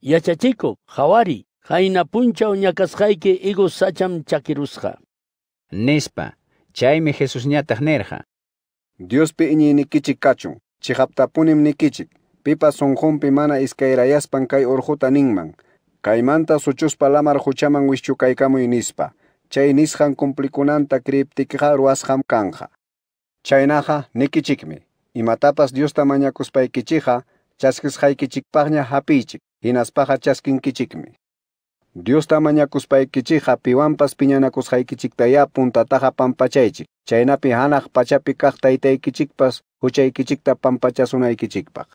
Yachachiko, hawari, Jaina punchaw sa sacham chakirusqa. Nispa, chaymi Jesús Dios nerja. Diospi iñinikichik kachun, chihaptapunim nikichik, pipa sunjunpi mana iskayrayaspan kay orjota Kaymanta suchuspalamar huchaman wischukaykamuy nispa. Chay nisqan cumplikunanta kriptikqa ruwasqam kanja. Chaynaqa nikichikmi. Imatapas Diosta mañakuspaykichiqa chaskisqaykichikpaqña hapiychik, hinaspaqa chaskinkichikmi. Diosta mañakuspaykichiqa piwanpas piñanakusqaykichiktaqa puntataqa pampachaychik. Chaynapi hanaq pachapi kaq taytaykichikpas huchaykichikta pampachasunaykichikpaq.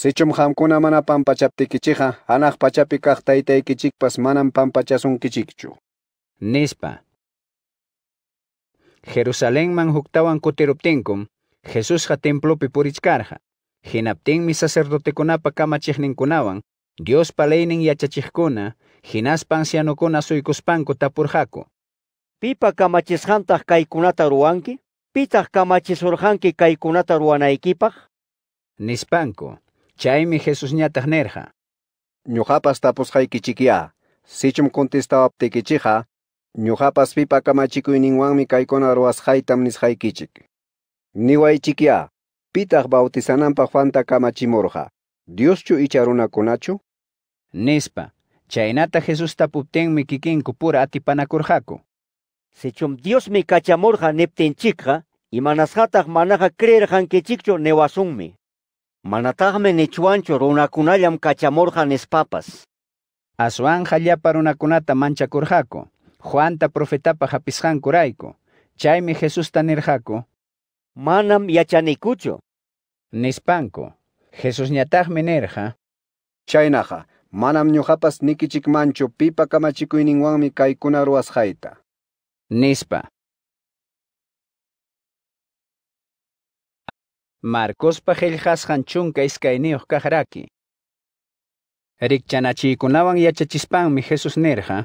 Sichum hamkuna mana pampachaptikichiha, anaq pachapi Jesús taytaykichikpas plopi por Nispa. man huktawan kutiruptinkum, konapa templopi purichkarqa. Hinaptinmi dios paleinen y y yachachikkuna, hinaspa ancianokuna por tapurqaku. Pipa kamachisqantaq Pipa ruwanki? Pitaq kai kaykunata ruwanaykipaq? Nispanko. Chaymi Jesús tapos nirja. hay tapusqaykichikia. Sichum contestawaptikichija, ñuqapas pipa kamachikuyninwanmi kaykuna ruwasqaytam nisqaykichik. Niwaychikia, pitaq Dios Juanta dios Dioschu icharuna Nespa, nespa chaynata Jesús mi kikinku pura nepten Sichum y kachamurqa niptinchikqa, manaja que creerqankichikchu newasungmi. Manatahme su runakunayam ya para una cunata mancha manchakurjaku, Juanta profetapa kuraiko. Jesús Jesús tanirjako. Manam yachanikucho. Nispanco, Jesús ñatajmi nirja. Chaynaja, manam nikichik mancho pipa mi ruas jaita. Nispa, Marcospa qillqasqan chunka iskayniyuq kaq raki. Rikchanachiykunawan mi Jesus nirqa.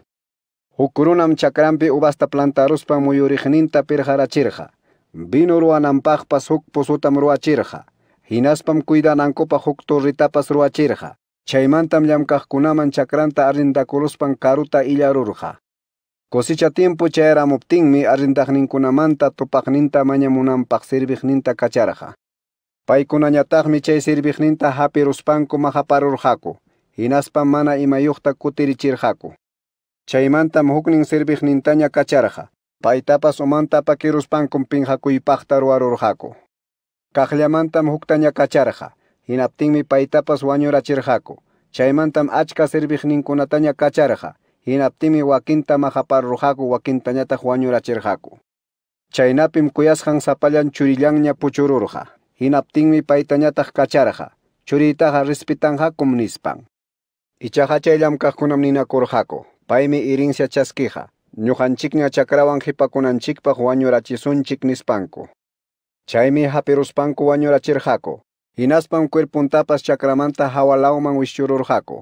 Ukurunam chakrampi ubasta plantaruspan muyuriqninta pirqarachirqa. Vino ruwananpaqpas pasuk posutam ruachirqa. Hinaspam cuidanankupa huk turritapas Chaimantam Chaymantam kunaman chakranta arrindakuruspan karuta illarurqa. Cosecha tiempo chayramuptinmi arrindaqninkunamanta munam mañamunanpaq sirviqninta kacharqa. Paykunañataqmi chay sirviqninta hapiruspanku mahaparurqaku, hinaspa mana imayuqta kutirichirqaku. Chaymantam huknin sirviqnintaña kacharqa, paytapas umanta pakiruspankun pinhakuypaqta ruwarurqaku. Kaqllamantam huktaña kacharqa, hinaptinmi paytapas wañurachirqaku. Chaymantam achka sirviqninkunataña kacharqa, hinaptinmi wakinta mahaparurqaku wakintañataq wañurachirqaku. Chaynapim kuyasqan sapallan churillanña puchururqa. mi hinaptinmi paytañataq kacharqa, churiytaqa rispitanhakum nispan. Ichaqa chayllam kaqkunam ninakurqaku, paymi irinsya chaskiqa, ñuqanchikña chakrawan hipakunanchikpaq wañurachisunchik nispanku. Chaymi hapiruspanku wañurachirqaku, hinaspan cuerpuntapas chakramanta hawalauman wishchururqaku.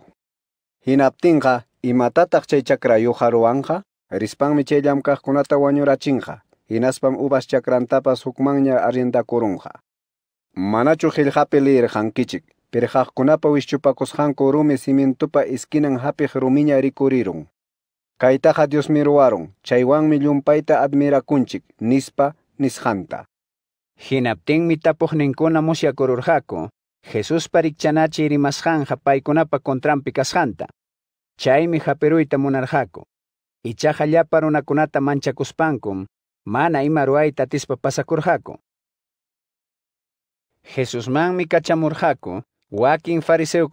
Hinaptinqa imatataq chay rispang mi rispanmi chay llamkaqkunata wañurachinqa, hinaspam ubas chakrantapas arinda kurungha. Manachu qillqapilir hankichik. chupacos wishchupakusqanku rumi simintupa iskinan hapik rumiña rikurirun. dios Chaiwan ruwarun, Paita admira kunchik, nispa nisqanta. Hinaptinmi Musia musyakururqaku, Jesús rikchanachi rimasqanja paykunapa Chai kasqanta. Chaymi hapiruyta munarqaku. para una mancha manchakuspankum, mana imaruaita tispa pasakorjako man mi cachamurjaco, wakin fariseo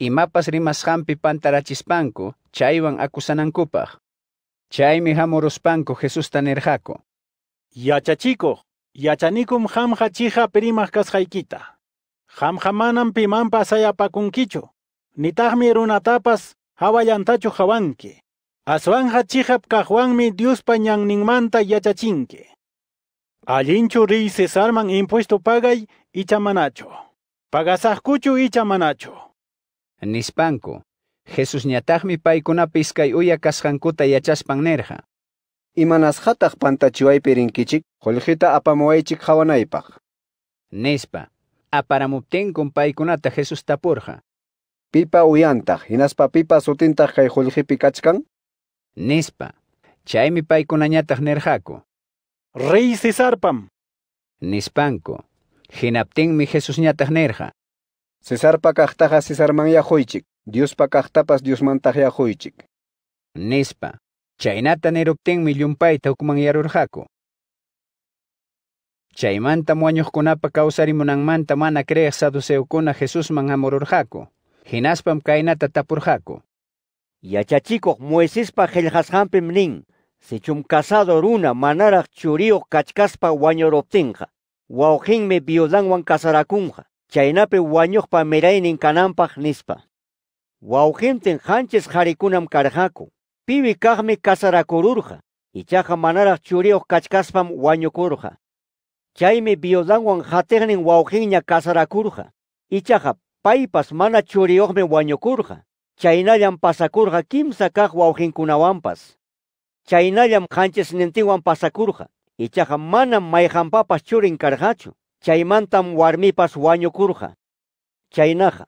y Mapas wakin Pantarachispanco, Imapas pantarachispanco, pantarachispanku, chaywan akusanankupaj. mi jamorospanco Jesús nirjaku. Yachachico, yachanikum jamja chija perimas kasqaykita. Hamja manam pimanpa tapas, nitaqmi runatapas hawayantachu hawanki. mi chijap mi pañan y yachachinque ri se salman impuesto pagay ichamanacho. y chamanacho. Nispanco, Jesús ñatagmi y y uya y achaspan nerja. Imanasqataq pantachiwaypi rinkichik, jolgita apamuwaychik con Nispa, con ata Jesús tapurja. Pipa y naspa pipa sutintaq kay jolgipi kachkan? Nispa, chaymi con nerjako rey Cesarpam. Nispanco, mi Jesús ñatag nerja. Cesarpa Dios pa yajoychik, Dios kajtapas a yajoychik. Nispa, chaynata neruptinmi llumpayta hukman a Chaymanta causarimunan manta mana kreq saduceukuna Jesusman hamururjaku, hinaspam kaynata tapurjaku. Yachachikuq muesispa qillqasqanpim nin, Sechum casado runa manara churio me wañoroptinja. cazaracunja. Chainape casarakunja. Chaynape merain mirainin kanampaj nispa. ten hanches jarikunam karjaku. Pibi kajme casarakururja. Ichaja manara churio kachkaspam Chaime Chayme biolanwan jategnin Kasarakurja, y Ichaja paipas mana churiojme wañokurja. Chainayan pasakurja kimsa kaj kunawampas chaynallam hanchesnintiwan pasakurja ichaqa manam mayqanpapas churin karqachu chaymantam warmipas kuna chaynaqa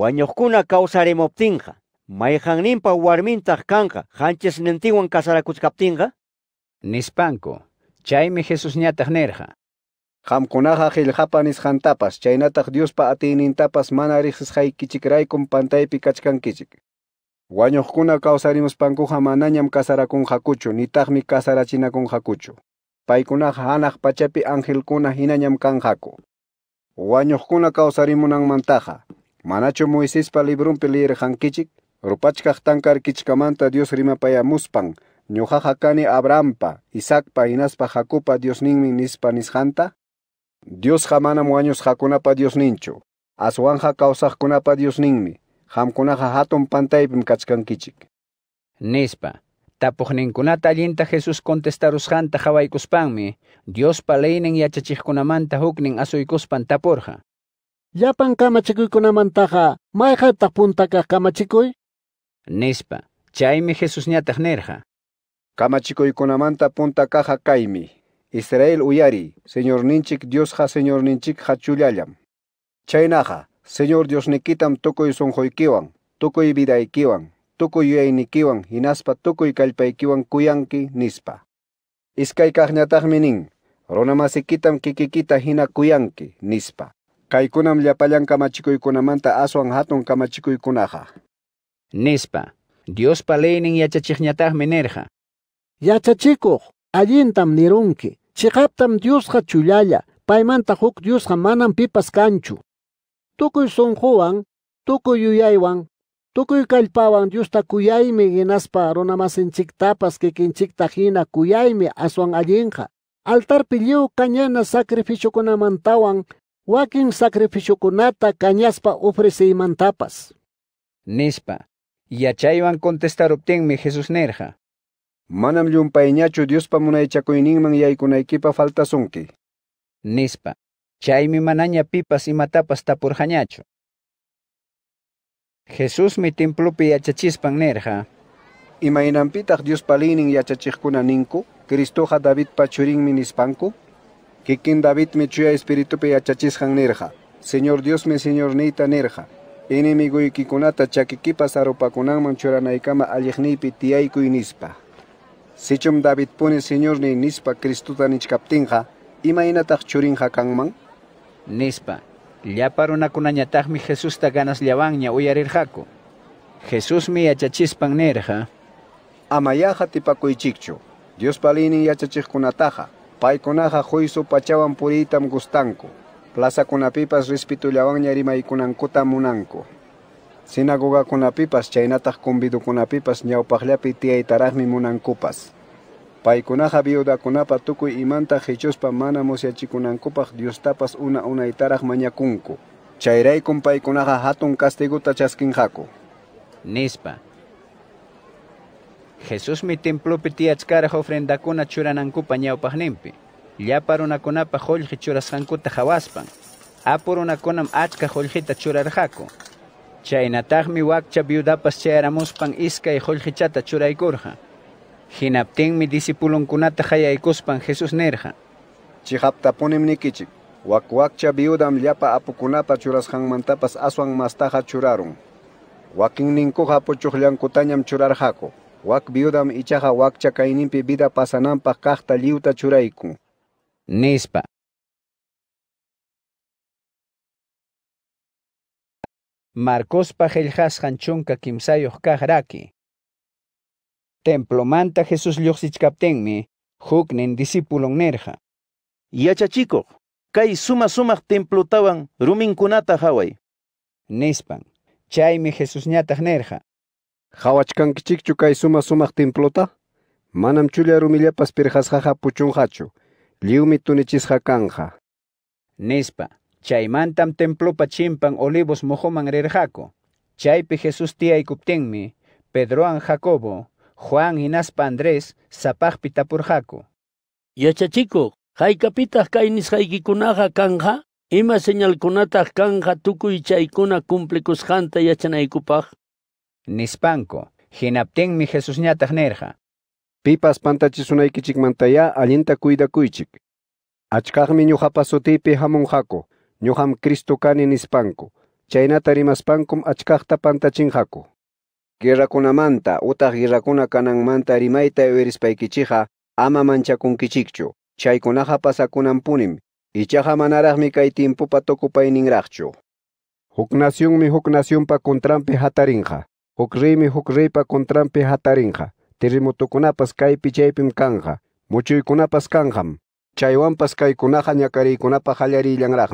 wañuqkuna kawsarimuptinqa mayqanninpa warmintaq kanqa hanchesnintiwan kasarakuchkaptinqa nispanku Nispanko, jesusñataq Jesús qamkunaqa qillqapa nisqantapas chaynataq diospa atiynintapas mana riqsisqaykichikraykun pantaypi kachkankichik ni tajmi manañam china con jacucho. Paikuna Hanak pachapi kuna hinañam mantaja manacho kawsarimunanmantaqa, manachu pelir jankichik, Rupach Tankar Kichkamanta Dios Abrampa, rimapayamuspan, dios Dios dios jamana hinaspa jacuna pa dios nincho. Asu su causa kuna pa dios ninmi. Nespa. hatun pantaypim kachkankichik nispa tapuqninkunata allinta Jesús y achachikunamanta Diospa leynin yachachiqkunamanta huknin asuykuspan tapurqa llapan Nespa, mayqataq Nespa. kamachikuy nispa chaymi y nirqa punta caja kaimi, Israel uyari señor ninchik ha señor ninchik Hachulayam. Chainaja. Señor Dios nikitam tukuy sunhuykiwan, tukuy vidaykiwan, tukuy yuyaynikiwan, hinaspa tukuy kallpaykiwan kuyanki nispa. Iskay kajñatagmi nin, runamasikitam kikikita hina kuyanki nispa. Kaykunam llapallan kamachikuykunamanta aswan hatun kamachikuykunaqa. Nispa, Dios paleynin yachachiqñatagmi nerja. Yachachikuq, allintam nirunki, Dios Diosqa chullalla, paymanta huk Diosqa manan pipas kanchu. son tukuy sunjuwan, tukuy yuyaywan, tukuy kallpawan aronamas en hinaspa que kikinchikta hina kuyaymi aswan allinqa. Altar lliw cañana sacrificio wakin Nespa cañaspa ofreciymantapas. Nispa, contestar obtienme Jesús nerja. Manam llumpayñachu Diospa munaychakuyninman falta sunki. Nispa, mi manaña pipas y matapas por mi templo Jesusmi templupi achachispan nerja. Y Dios palinin y yachachijkuna ninku, Cristoja David pachurin minispanku, kikin David mi chuya espiritupi yachachisjan nerja. Señor Dios mi Señor Nita nerja. Enemigo y ikikunata chakikipas naikama churanaykama tiaiku y nispa. Sichum David pone Señor ni nispa Cristuta nichkaptinja, imaynataj churinja man. Nispa, llapa mi Jesús Jesús mi Jesúsmi yachachispan Dios Amayaja y con Pai paykunaqa juicio pachawan puritam gustanku, plazakunapipas rispitullawanña conapipas munanku. niao conapipas cumbidukunapipas y mi munankupas viuda kunapa tukuy imanta hechospa mana musyachikunankupak Dios tapas una una unaytaraq mañakunku. con paikunaja hatun castiguta chaskinhaku. Nispa. Jesús mi templupi tiyachkaraj ofrendakuna churanankupa ñawpaqninpi. Llapa runakunapa hollqi churasqankuta hawaspan. Apu runakunam achka hollqita churarqaku. Chaynatajmi wakcha viudapas chayaramuspan iskay hollqichata churaykurqa mi Hinaptinmi discipulunkunata pan Jesús nirja. Chihaptapunim nikichi. Wakwakcha viudam liapa apukunapa mantapas aswan mastaha churarum. Wakin kutanyam kutanyam churarqaku. Wak viudam ichaha wakcha kayninpi vida pa kaqta liuta churayku. Nispa. Marcos qillqasqan chunka kimsayuq kaq manta Jesús lluqsichkaptinmi nerja. Yacha chico, kay suma templo rumin ruminkunata hawai. Nispan, Jesús ñata nerja. kichikchu kay suma templo templota? Manam chulla puchun puchun puchunhachu, liumi jakanja. chay Nispa, templo templopa chimpan olivos mojoman chay pi Jesús Pedro Pedroan Jacobo, Juan Naspa Andrés sapaj pitapurjaku. Yachachico, ni kainis jaikikunaga kanja, ima señalkunatah kanja cumple chaykuna y Nispanco, Nispanko, mi mi nerja. Pipas alienta kuichik. kuidakuychik. Achkaqmi ñuqapa jamon jaco, ñuqam Cristo kani nispanku. Chaynata ta pantachin jaco manta manta, guerrakuna kananmanta rimayta uyarispaykichiqa ama mancha manchakunkichikchu. Chaykunaqa pasakunampunim, Ichaqa manaraqmi kay timpupa tukupayninraqchu. Huk mi huk pa con hatarinqa. Huk riymi huk riypa kuntranpi hatarinqa. Terremotokunapas kaypi chaypim kanja. Muchuykunapas kanjam. Chaywanpas kaykunaqa ñakariykunapa da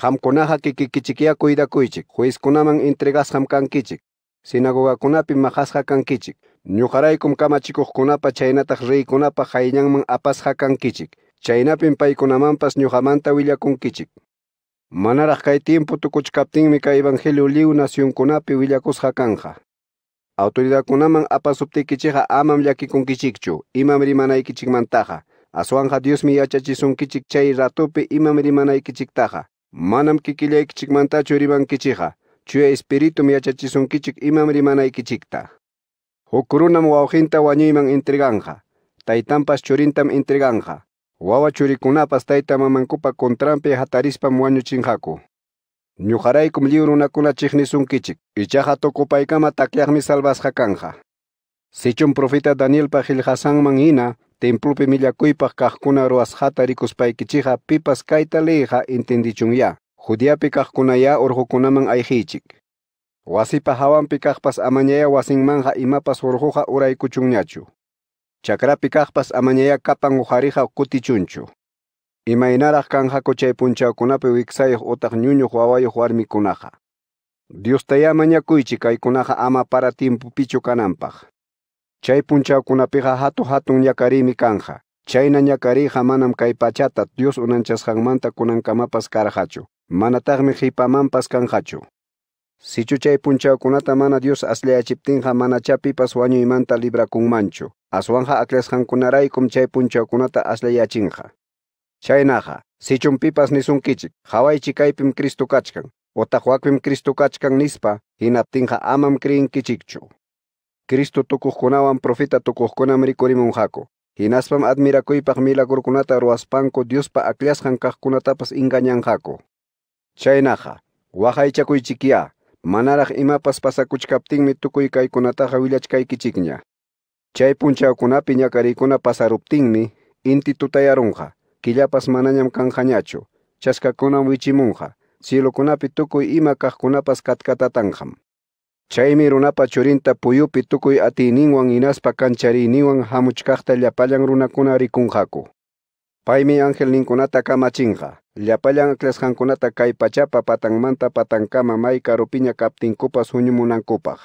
Qamkunaqa kikikichikya kuidakuychik, entregas entregasqam kankichik, Sinagoga konapi maqasqa kankichik ñuqaraykum kamachikuqkunapa chaynataj riykunapaq apas apasqa kankichik pas paykunamanpas ñuqamanta willakunkichik manaraq kay tiempo tukuchkaptinmi kay evangelio liu nacionkunapi Autoridad Konaman autoridadkunaman apasuptiykichiqa amam llakikunkichikchu imam rimanaykichikmantaqa aswanqa Dios yachachisunkichik chay ratupi imam taja. manam kikillaykichikmantachu kichija. Chuya espiritum yachachisunkichik imam rimanaykichikta. Hukurunam mang wañuyman intriganja, taytampas churintam intriganja, wawa churikunapas tayta mamankupa kontrampi hatarispan wañuchinhaku. Ñuqaraykum librunakuna chiqnisunkichik, ichaqa tukupaykama takyaqmi salvasqa kanja. Sichun profeta Daniel qillqasanman mangina, templupi millakuypaq kaqkuna ruwasqata rikuspaykichiqa pipas kayta leyqa entendichun ya. Hudiapi kaqkunaya pas ayqichik. Wasipa hawanpi kaqpas amañaya pas imapas urquqa uraykuchunñachu. Chakrapi pas amañaya kapan uqariqa kutichunchu. Imaynaraq kanjaku chay punchawkunapi huarmi kunaha. ñuñuq wawayuq warmikunaqa. Diostayamañakuychi kunaha ama para timpupichu kananpaq. Chay punchawkunapiqa hatu nyakari yakarimi kanja. nanya ñakariqa manam kay pachata Dios unanchisqanmanta kamapas karqachu. manataqmi si kanqachu. chay punchawkunata mana Dios manta manachapipas wañuymanta librakunmanchu. Aswanja aklasqankunaraykum chay punchawkunata aslayachinqa. Chaynaqa, sichunpipas nisunkichik, hawaychi kaypim Cristo kachkan, pim Cristo kachkan nispa, hinaptinqa amam kriinkichikchu. Cristo tukuqkunawan profeta tukuqkunam rikurimunqaku. Hinaspam admirakuypaq milakurkunata ruwaspanku Diospa aklasqan ingañan ingañanqaku. wahai ima pas Chaynaqa, waqaychakuychikia, manaraq imapas pasakuchkaptinmi tukuy kaykunataqa willachkaykichikña. Chay kuna ñakarikuna tingmi, inti tutayarunqa, killapas manañam kanqañachu, chasqakunan wichimunqa, silo kunapi tukuy ima kaqkunapas katkatatanqam. Chaymi runapa churinta puyupi tukuy atiyninwan hinaspa kanchariniywan hamuchkaqta runa runakuna rikunqaku. Paymi Ángel ninkunata kamachinqa. Llapallan aklasqankunata kay pachapa patanmanta patankama may karupiña kaptinkupas huñumunankupaq.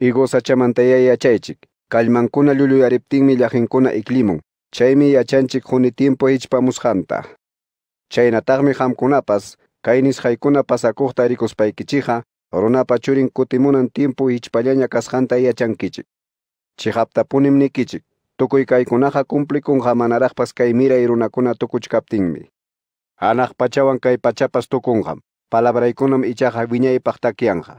Igosachamantayay yachaychik. Lulu llullariptinmi llaqinkuna iklimun. Chaymi yachanchik junitimpo ichpamushanta. Chaynatarmi hamkunapas, kay nisqaykuna pasakuqta rikuspaykichiqa, runapa churin kutimunan timpu ichpallaña kasqanta yachankichik. Chihaptapunim nikichik. Tukuykaykunaqa kumplikunhamanaraqpas kay miray runakuna tukuchkaptinmi. Anaq pachawan kay pachapas tukunham, palabraykunam ichaqa wiñaypaq takianqa.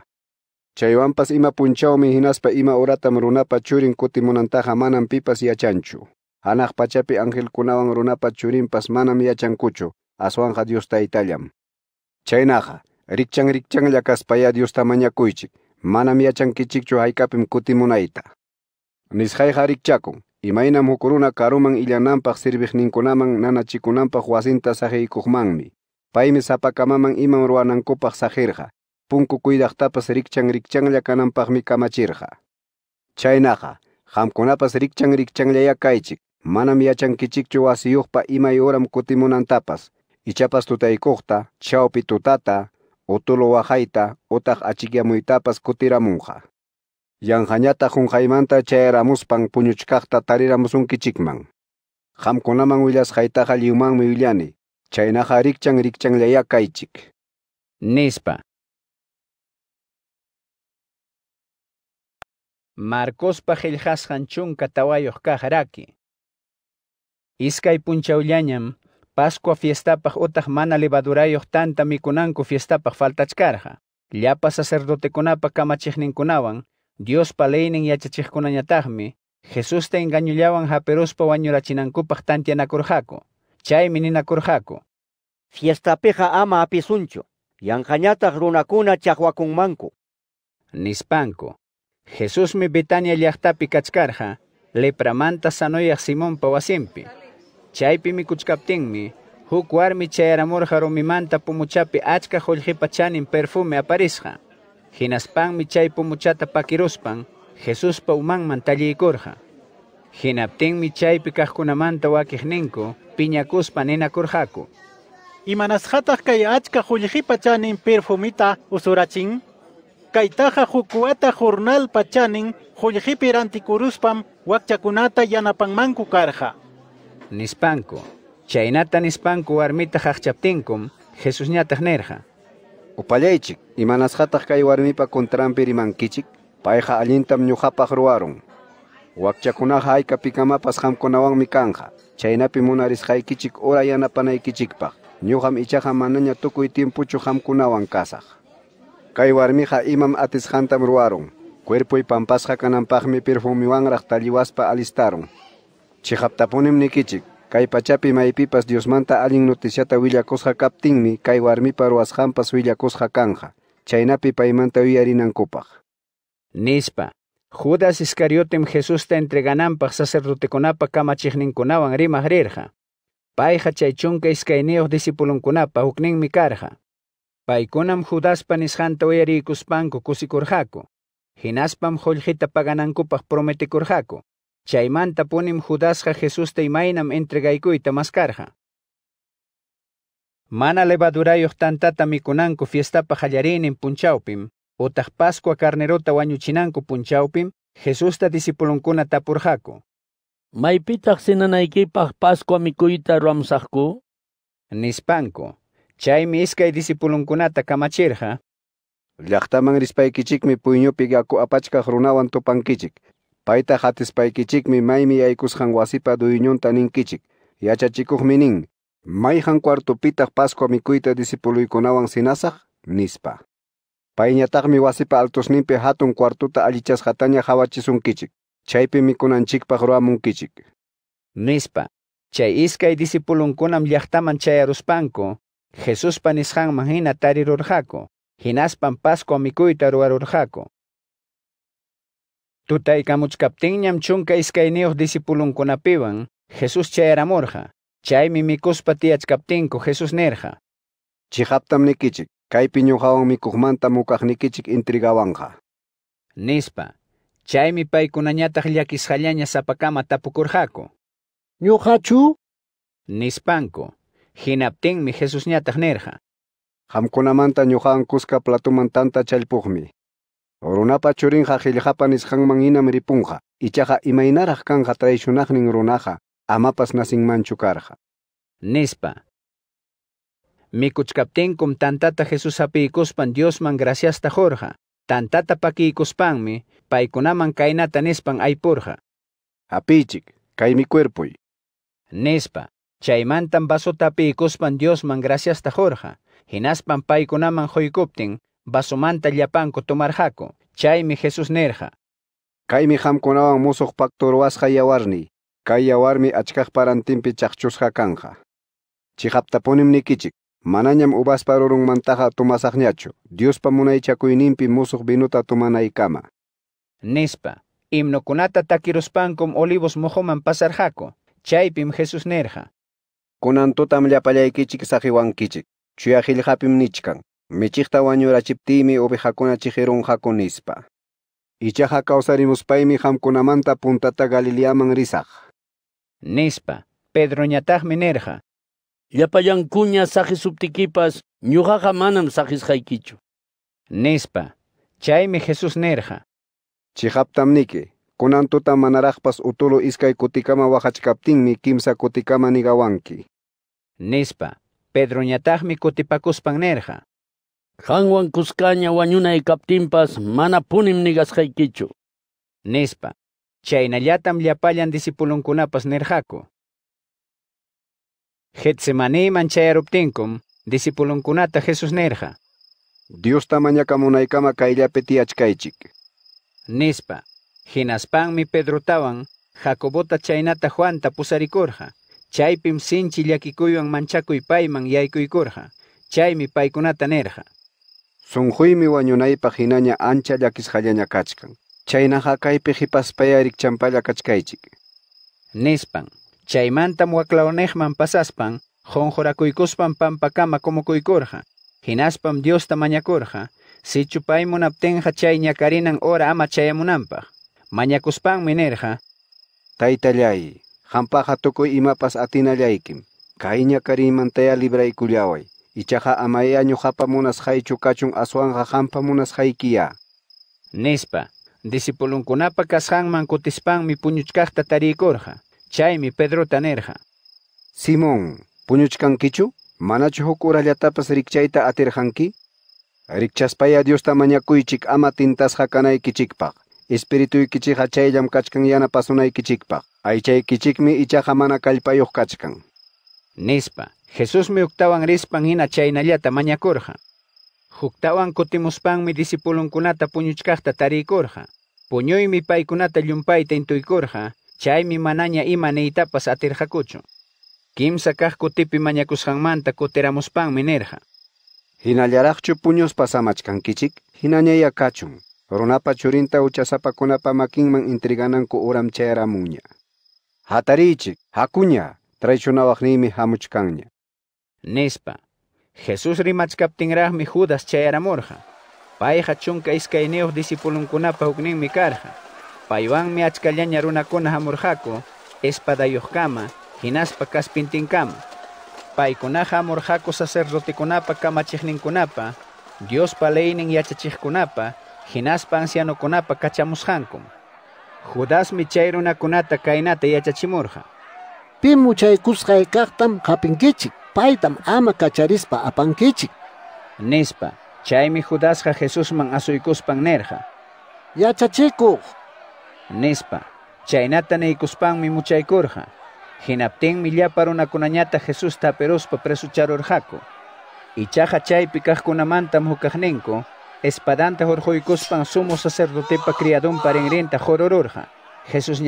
Chaywanpas ima punchawmi hinaspa ima uratam runapa churin kutimunantaqa manam pipas yachanchu. Anaq pachapi angelkunawan runapa churinpas manam yachankuchu, aswanqa Dios taytallam. Chaynaqa, rikchan rikchan llakaspaya Dios tamañakuychik, manam yachankichikchu haykapim kutimunayta. Nisqayqa rikchakun, Imaynam hukuruna karuman illananpaq sirviqninkunaman nanachikunanpaq wasinta saqiykukmanmi. Paymi sapakamaman iman ruwanankupaq saqirqa. Punku kuidaqtapas rikchan rikchanlla kananpaqmi kamachirqa. Chaynaqa, hamkunapas rikchan rikchanllaya kaychik. Manam yachankichikchu wasiyuqpa imay uram kutimunantapas. Ichapas tutaykuqta, chawpi tutata, utulo wajayta, utaq achikyamuytapas kutiramunja Yanhañata qunqaymanta chayaramuspan puñuchkaqta tariramusunkichikman. Qamkunaman willasqaytaqa lliwmanmi willani, chaynaqa rikchan rikchanllaya kaychik. Nispa. Marcospa qillqasqan chunka tawayuq iska y puncha punchawllañam Pascua fiesta utaq mana tanta mikunanku fiestapaj faltachkarqa. Llapa sacerdotekunapa kamachiqninkunawan Dios y y yachachikunañataqmi, Jesús te engañullaban japeruspa chay minina corjaco Fiesta peja ama apisunchu, yanqañataq runakuna Nispanko Jesús mi Betania llaqtapi kachkarja, lepramanta sanoya simón pa'wasimpi. Chaypi mikuchkaptinmi, hukwarmi warmi chayaramurja rumimanta pumuchapi achka joljipachanin in perfume aparisqa hinaspanmi po muchata pakiruspan Jesuspa umanman i hinaptinmi chaypi kajkunamanta wakijninku corjaco. Y imanasqataq kay achka qullqipa chanin perfumita usurachin kaytaqa jornal jornalpa chanin qullqipi rantikuruspam wakchakunata yanapanmanku karja nispanku chaynata nispanku armita jaqchaptinkum jesusñataq nerja upallaychik imanasqataq kay warmipa contrampirimankichik payqa allintam ñuqapaq ruwarun wakchakunaqa ayka pikamapas qamkunawanmi kanqa chaynapi munarisqaykichik ura yanapanaykichikpaq ñuqam ichaqa manaña tukuy timpuchu qamkunawan kasaq kay warmiqa imam atisqantam ruwarun cuerpoy pampasqa kananpaqmi perfumiwanraq talliwaspa alistarun chiqaptapunim nikichik Kay pachapi maypipas Diosmanta Alin noticiata willakosqa kaptinmi kay warmipa willa willakosqa kanja. paimanta uyarinan uyarinankupaq. Nispa, Judas Iscariotem Jesusta entregananpaq sacerdotekunapa kamachiqninkunawan rimaq Paija Payqa chay chunka mi disipulunkunapa hukninmi karqa. Paykunam o nisqanta uyarikuspanku kusikurqaku. Hinaspam qullqita promete corjaco. Chaymanta punim Judasqa imainam imaynam entregaykuyta maskarja. Mana levadurayuq tantata mikunanku fiestapa qallarinin punchawpim, utaq Pascua carneruta wañuchinanku punchawpim, Jesusta disipulunkuna tapurqaku. Maypitaq sinanaykipaq Pascua mikuyta ruamsaqku? Nispanku. Chaymi iskay disipulunkunata kamachirqa. Llaqtaman rispaykichikmi puyñupi apachka apachkaq runawan tupankichik. Paita Payta hatispaykichikmi maymi yaykusqan wasipa duyuñunta ninkichik, yachachikuqmi nin, mayhan cuartopitaq Pascua mikuyta disipuluykunawan sinasaq, nispa. Payñataqmi wasipa altosninpi hatun cuartuta allichasqataña hawachisunkichik, chaypi mikunanchikpaq ruamunkichik. Nispa, chay iskay disipulunkunam llaqtaman chayaruspanku, Jesuspa nisqanman hina tarirurqaku, hinaspan Pascua mikuyta ruwarurqaku. Tutay kamuchkaptinñam chunka iskayniyuq disipulunkunapiwan Jesus chayramurqa. Chaymi kaptin ko Jesus nirqa. Chihaptamnikichik, kaypi ñuqawan mikuqmanta nikichik intrigawanqa. Nispa, chaymi paykunañataq llakisqallaña sapakama tapukurqaku. Ñuqachu? mi Jesus Jesusñataq nerja. Hamkunamanta ñuqawan kuska platuman tanta challpuqmi. Runapa churinja qillqapanis qanmanhina Y ichaqa imaynaraq kanqa traichunaqnin manchu amapas Nespa. Mi Nispa. com tantata Jesús man Diosman ta jorja, tantata pakiykuspanmi, paykunaman KAINATA nispan PORJA Apichik, kay tan Nispa, chaymantan basota man Diosman graciasta jorja, hinaspan paykunaman hoikopten basomanta tomar chay mi Jesús nerja. Kaymi hamkunawan musuq pakturwasqa yawarni, kayawarmi yawarmi achkaq parantinpi chaqchusqa kanja. Chihaptapunim nikichik, manañam ubaspa Dios dios pamunay chakuinimpi musuq binuta tumanaikama Nispa, himnokunata takirospancom olivos mojoman chay chaypim Jesús nerja. Kunan tutam kichik kichik, chuyajillapim nichkan chiptimi y ovejaquna jakunispa. nispa. Ichaqa Pa'imi hamkunamanta puntata Galileaman rizaj. Nispa, cuña, nerqa. subtiquipas, saqisuptikipas ñuqaqa manam jaikichu. Nispa, Chaime Jesús nerqa. Chiqaptamniki, kunan kunantuta manarajpas utulu iskay kutikama wajachkaptinmi kimsa kutikama nigawanki. Nispa, Pedroñataqmi kutipakuspan nerja. Hanwan kuskaña captimpas, mana punim nigasqaykichu. Nispa, kunapas nerjaco disipulunkunapas nirqaku. Getsemaniman disipulun kunata Jesús nerja. Dios tamañakamunaykama nespa tiyachkaychik. mi Pedro tawan, Jacobota Chainata Juanta manchaku chaypim sinchi y Corja, korja, chaymi Paikunata nerja. Sunquymi wañunaypaq hinaña ancha llakisqallaña kachkan. Chhaynaqa kaypi hipaspaya champalla kachkaychik. Nispan, chaymantam waklawniyman pasaspan, jonjorakuykuspan pampakama kumukuykurqa, hinaspam Diosta mañakurqa, sichupay munaptinqa chay ñakarinan ora ama chayamunanpaq. Mañakuspanmi nirqa. Taytallay, hampaqa tukuy imapas atinallaykim. Kay ñakariyman taya libraykullaway. Ichaqa amaya ñuqapa munasqaychu kachun aswanqa qampa munasqaykiya. Nispa, disipulunkunapa kasqanman kutispanmi puñuchkaqta tariykurqa. Chaymi Pedrota nirqa. Simón, puñuchkankichu? mana huk urallatapas rikchaita atirqanki? Rikchaspaya Diosta mañakuychik ama kichikpak. kanaykichikpaq. Espirituykichisqa jam kachkan yana pasunaykichikpaq. kichikmi ichaqa mana kallpayuq kachkan. ¡Nespa! Jesús me octaban rispan hina ya tamaña corja. mi y mi pai pai Puñuymi y corja. chay mi manaña ima niytapas kotipi Kimsa kaq manta mañakusqanmanta minerja. nirja. Hinallaraqchu puñuspa kichik hinañaya kachun. Runapa churinta man makinman kuuram uram chayaramunña. Hatarichik, ¡Hakunya! Nespa Jesús Nispa, Jesús mi Judas chayaramurja. Payqa chunka iskayniyuq discipulunkunapa hukninmi karja. Paywanmi achkallaña runakuna hamurjaku, Dios hinaspa kaspintinkama. Paykunaqa hamurjaku sacerdotikunapa kamachikninkunapa, Diospa leynin yachachiqkunapa, hinaspa ancianokunapa mi Judasmi chay runakunata kaynata yachachimorja pimuchaykusqaykaqtam qapinkichik paitam ama kacharispa apankichik nispa chaymi man man asuykuspan nerja yachachikuq nispa chaynata una muchaykurqa Jesús taperospa presucharorjaco. Y chaja presucharurqaku chay chaypi Espadante hukaqninku espadanta sacerdote sumo sacerdotepa para rinrinta jororurqa Jesús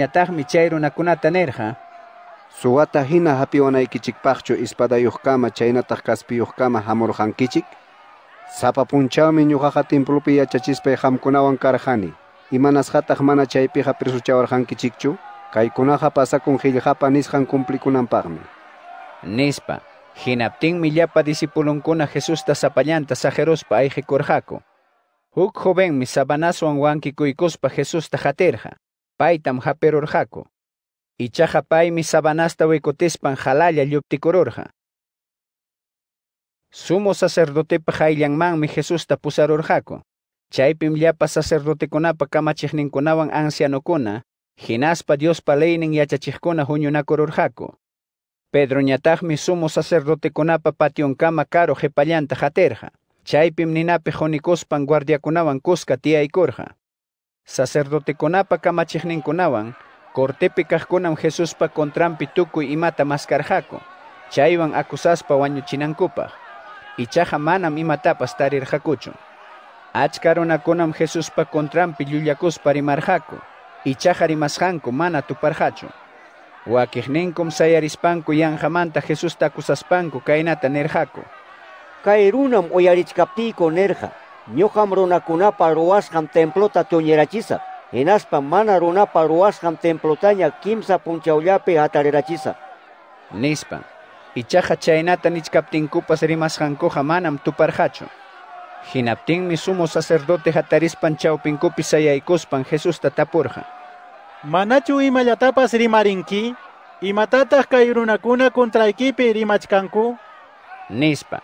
chairo una kunata nerja Suwata hina chaina ispadayuqkama chaynataq kaspiyuqkama hamurqankichik? Sapapunchawmi ñuqaqa templupi chachispe hamkunawan karhani. Imanasqataq mana pasa prisuchawarqankichikchu? Kaykunaqa pasakun han nisqan cumplikunanpaqmi. Nispa, jesus llapa disipulunkuna Jesusta sapallanta sajeruspa joven Huk jovenmi sabanaswan ta Jesusta paitam paytam hapirurqaku. Y mi sabanasta wikotispan jalalla sacerdote Sumo sacerdote sacerdotepa hayllanmanmi Jesusta sacerdote Chaypim llapa pa kamachijninkunawan y hinaspa y leynin junio orjaco Pedro mi sumo sacerdote conapa kama karo jepallanta jaterja. tía y y Sacerdote Sacerdote conapa Sacerdotekunapa conaban, Cortepicajkunam Jesuspa contrampi tukuy imata mascarjaku, chaywan akusaspa chinankupa. ichaja manam imatapas tarirjakuchu. Achkaruna kunam Jesuspa contrampi llullakuspa rimarjaku, ichaja rimasjanku mana tuparjachu. Anjamanta sayarispanku yanjamanta Jesus akusaspanku kainata nerjaku. Kay runam nerja, ñuqam runakunapa templo templota chisa. Inaspa mana runapa ruwasham templotanya kimsa punchawllapi chisa. Nispa, ichaja chaynata nichkaptinkupas tu manam tuparqachu. mi sumo sacerdote hatarispan chawpinkupis sayaykuspan Jesús tataporja. Manachu imayatapas rimarinki, imatataq contra contra kuntraykipi rimachkanku? Nispa,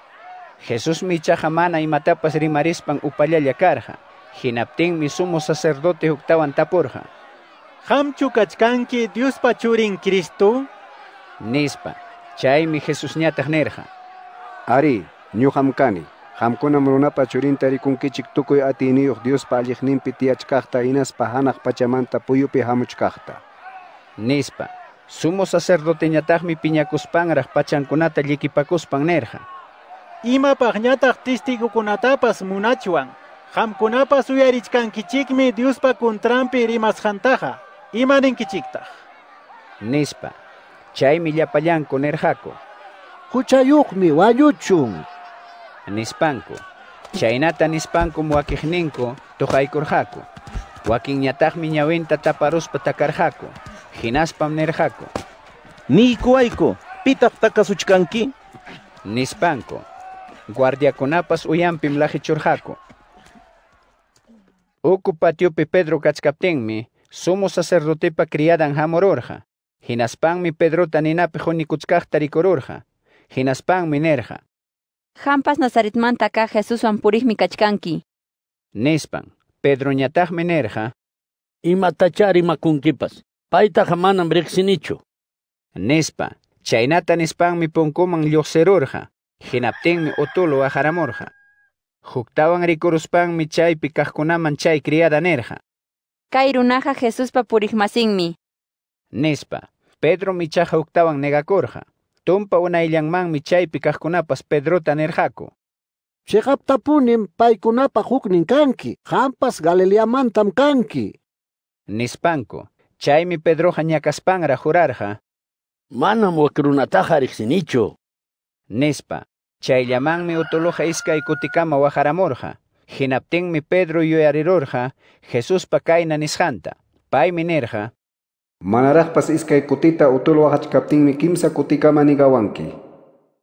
mi ichaja mana matapas rimarispan upallalla karqa hinaptin mi sumo sacerdote octavan taporja. Hamchu Dios pachurin Cristo. Nispa, chay mi Jesús nerja. Ari, ñu hamkani. pachurin tarikun kichik tukuy pa Dios piti achkakta inas pachamanta puyupi hamuchkakta. Nispa, sumo sacerdoteñataqmi piñakuspanraj pachankunata Ima nerja. artístico kunata tistikukunatapas munachuan diuspa uyarichkankichikmi Diospa kuntrampi rimasqantaqa, kichikta. Nispa, chaymi llapallanku nirqaku. nispanko walluchun. nispanko chaynata Nispanko wakiqninku Wakin Wakinñataqmi ñawinta taparuspa takarqaku, hinaspam Ni Nikuayku, pitaq takasuchkanki? guardia kunapas uyampim chorjako. Pe Pedro cachcaptinmi, sumo sacerdotepa en jamororja. mi Pedro y Cororja, Hinaspanmi nerja. Jampas manta ka Jesús mi kachkanki. Nespan, Pedro y nerja. Imatachari makunkipas, paita jamanan Nespan, nespan mi ponkoman Poncoman lluxerorja. Hinaptinmi otolo jaramorja. Juktawan rikuruspanmi michai pikaskuna manchai criada nerja. Kairunaja Jesús papurigmasinmi. nespa Nispa, Pedro michaja uktawan negacorja. Tumpa man Pedro Pedro Pedrota tapunim pai paikunapa huknin kanki, hampas Galileamantam kanki. mi Pedro Pedroja ra jurarja. Manam wakrunataja nicho. Nispa, y utuluja iskay kutikama wajaramurja. mi Pedro y Jesús Jesuspa kayna nishanta. Pay minerja. Manarajpas y kutita utul mi kimsa kutikama nigawanki.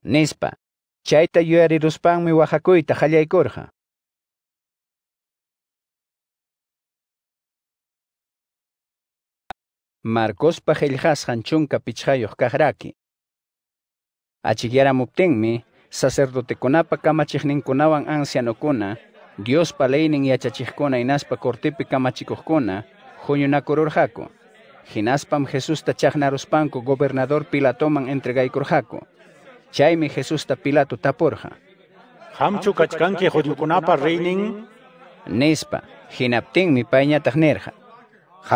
Nispa. Chayta korja marcos Marcos Marcospa Hanchunka Pichayo Kajraki. kaqraki. mi sacerdote conapa kamachihnin conaban anciano leining Dios paleinen y naspa inaspa cortepe joyo jaco. Jinaspam Jesús tachahnaruspanco gobernador Pilatoman entregay Chaime Jesús ta Pilato taporja. Hamchu kachkanki reining reinin. Nispa, jinaptin mi peña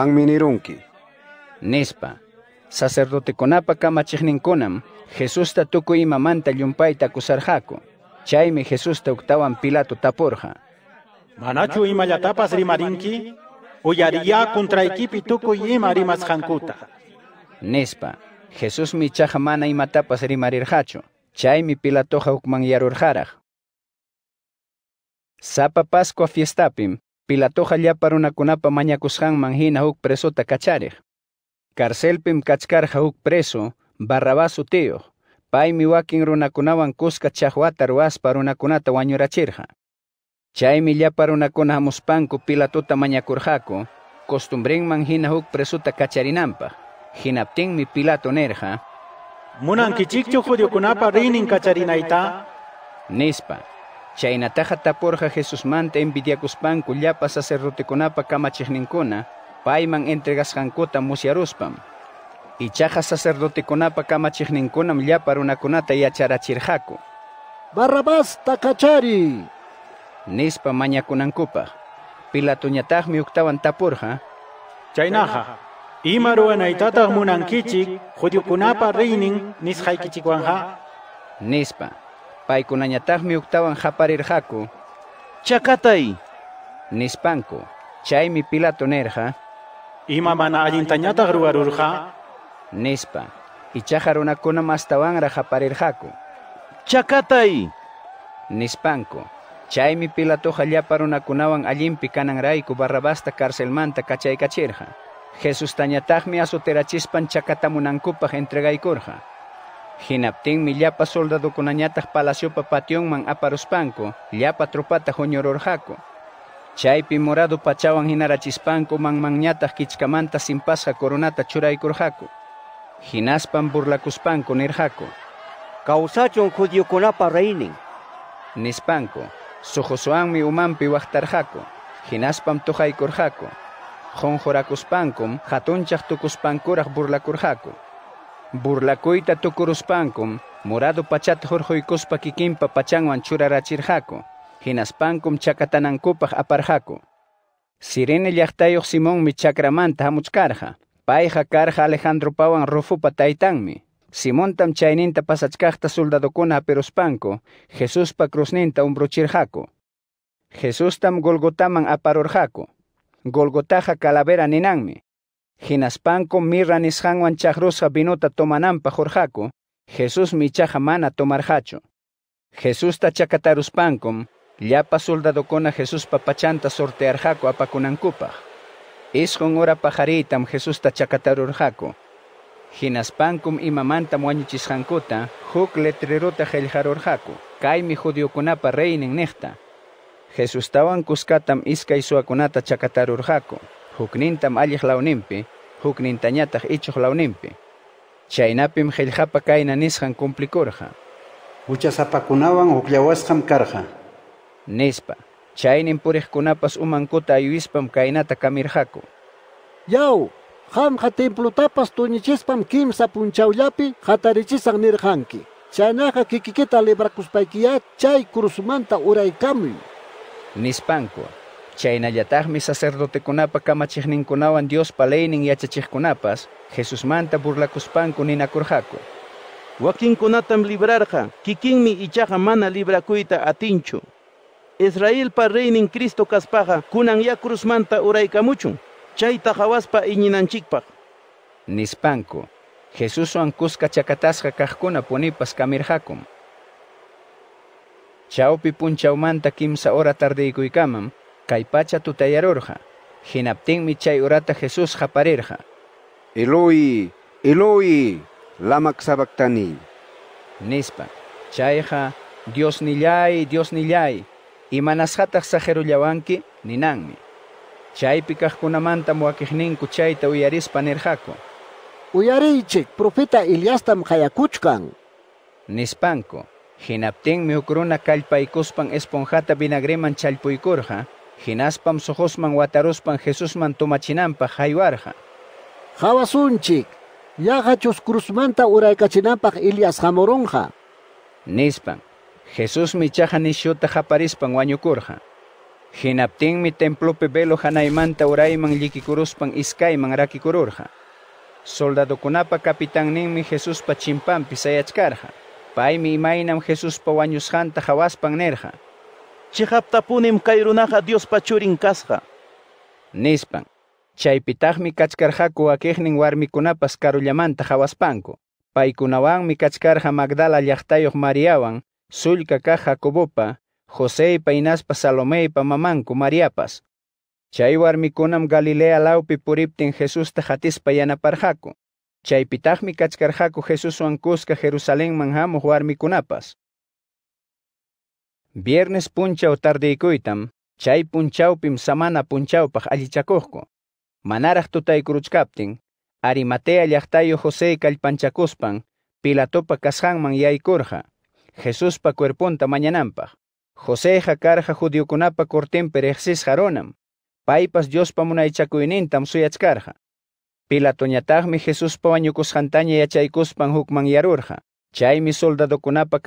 minirunki. Nispa, sacerdote conapa kamachihnin conam. Jesús y ima manta yumpaita kusarjaku. Chaime Jesús ta octavan Pilato taporja. Manachu ima yatapas rimarinki, uyariya contra equipi tuku ima rimas Nespa, Jesús mi chaja mana ima tapas rimarirjacho. Chaime Pilato jaukman yarurjaraj. Sapa Pascua fiestapim, una cunapa mañakusqanman hina huk presota Carcel Karselpim kachkar huk preso, Barrabás uteo, paymi wakin runakunawan kuska chahuata ruaspa runakunata wañurachirja. Chaymi llapa runakuna pilatota pilatuta mañakurjaku, costumbrin manjina huk presuta kacharinanpaj, mi pilato nerja. mante en rinin kacharinaita? Nispa, Jesus tapurja kama envidiakuspanku llapa paiman entregas payman musia musiaruspam! Y chaja sacerdote kunapa kamachikninkunam llaparunakunata yacharachirqaku. Barrabás takachari! Nispa mañakunankupaj, pilatuñataqmi uktawan tapurja. Chaynaja, ima ruwanaytataq munankichik reining riynin nisqaykichikwanja. Nispa, paykunañataqmi uktawan japarirjaku. Chakatay! Nispanku, chaymi pilatunerja. Ima mana Nispa, y ichajarunakuna mastawanra ¡Chacatay! Nispanco, Nispanko mi Pilatoja llaparunakunawan allimpi cárcel barrabasta cachay cachirja. Jesús ya azoterachispan chakata corja. palacio mi llapa palacio palaciopa ya aparuspanco, llapa tropata jaco. Chaypi morado pachawan man quichcamanta kichkamanta pasa coronata corjaco hinaspan con nirjaco. Causachon judioconapa reinen. Nispanco, sojosoanmi umampi huahtarjaco, hinaspam tojaicorjaco, jonjoracuspáncom, burla tucuspáncoraj burlacurjaco. Burlacoita tucuruspáncom, morado pachat y kikimpa pachanwan churarachirjaco, hinaspáncom chacatanancopaj aparjaco. Sirene yachtayo Simón mi a Muchcarja. Paija Jacarja Alejandro Pauan Rufo Chaininta Simontam jesús pa Peruspanco, Jesús un cruzninta Jesús tam Golgotaman jaco. Golgotaja calavera ninangmi. Hinaspanku mirra nisqanwan binota vinuta pa jorjaco. Jesús Jesús ta Jesús Ya pa soldado kuna Jesús papachanta sortearjako apakunankupaj. Es Iskun ura pajaritam Jesus y Hinaspankum imamanta muañichisqankuta huk letreruta qillqarurjaku. Kaymi judiokunapa reinen nechta. Jesustawan kuskatam iskay suwakunata chakatarurjaku. Huknintam alliq lawnimpi, huknintañataq ichuq Chainapim jeljapa kaina nishan nisqan complicorja. Huchasapakunawan uqllawasqam karja. Nispa kainata Chaynin purikkunapas umankuta ayuispam kaynata kamirhaku. Yaw, hamqa templotapas tuñichispan kimsa punchawllapi hatarichisan nirqanki. Chaynaqa kikikita librakuspaykiya chay cruzmanta uraykamuy. Nispanku, chaynallatajmi Jesus manta manta leynin yachachiqkunapas, Jesusmanta burlakuspanku ninakurhaku. Wakinkunatam librarja, kikinmi ichaqa mana librakuita atincho. Israel pa reinin Cristo kaspaja kunan ya cruzmanta chaita chayta y chikpa. Nispanko, Jesús ankusqa ponipas kajkuna punipas kamirhakun Chaopi manta kimsa hora tardi kaipacha tutayarorja, Tutayarorja, mi chay urata Jesús Japarerja. Eloi Eloi lama nispa chayja Dios nillay Dios nillay imanasqataq llawanki, ninanmi chaypi kunamanta wakiqninku chayta uyaris nirqaku uyariychik profeta Ilyastam qayakuchkan nispanku hinaptinmi huk runa kallpaykuspan esponjata vinagreman chalpuykurqa hinaspam suqusman wataruspan Jesusman tumachinanpaq haywarqa hawasunchik yaqa chuskurusmanta uraykachinanpaq Ilyas hamurunqa nispan Jesús Jesusmi mi haparispan wañukurja. Hinaptinmi templopi velo hanaymanta urayman llikikuruspan mi Jesús Soldadokunapa kapitanninmi Jesuspa chimpampi sayachkarja. Paymi imaynam Jesuspa wañushanta hawaspan nerja. Chihaptapunim kay Dios pa churin kasqa. Nispan, chaypitajmi kachkarjaku wakijnin warmikunapas karullamanta Paikunawan mi kachkarja Magdala llaqtayuq Mariawan sulka jacobopa, Painaspa Salomé y Pamamanco Mariapas. Chayu warmikunam Galilea laupi puriptin Jesús jatispa yanaparjaku. mi Jesus Jesús Jerusalem Jerusalén warmi mikunapas. Viernes y tardeykuitam, chay punchaupim samana pach allichakujku. Manarach tutay kuruchkaptin, Arimatea yachtayo José Calpanchacuspan, Pilatopa yai corja. Jesús cuerponta mañanampa. José jacarja judio cortén perexis jaronam. Paipas Dios pamuna ichakuinintam suyachkarja. Pilatoñatagmi Jesús pawañukus jantaña pan hukman yarurja. Chaymi kunapa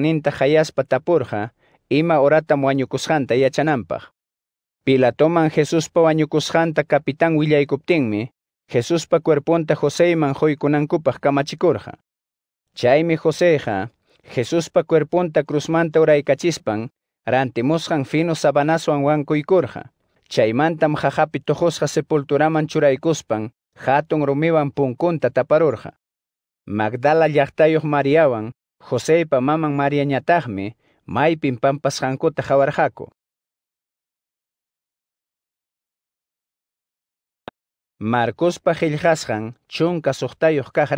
ninta Jayaspa tapurja, ima oratam y janta Pilatoman Jesuspa capitán José Jesús pa' cuerponta Joseyman kupak kamachikorja. Chaymi Joseja, Jesús pacuerpunta cruzmanta rantimos rantimusqan fino y corja, Chaymantam jajapi tojosqa sepulturaman churaykuspan, jaton rumiban, punconta taparorja, Magdala mariaban mariaban pa maman Mariañataqmi, maypin pampas hankuta jabarjaco Marcos pa chunka suqtayuq kaq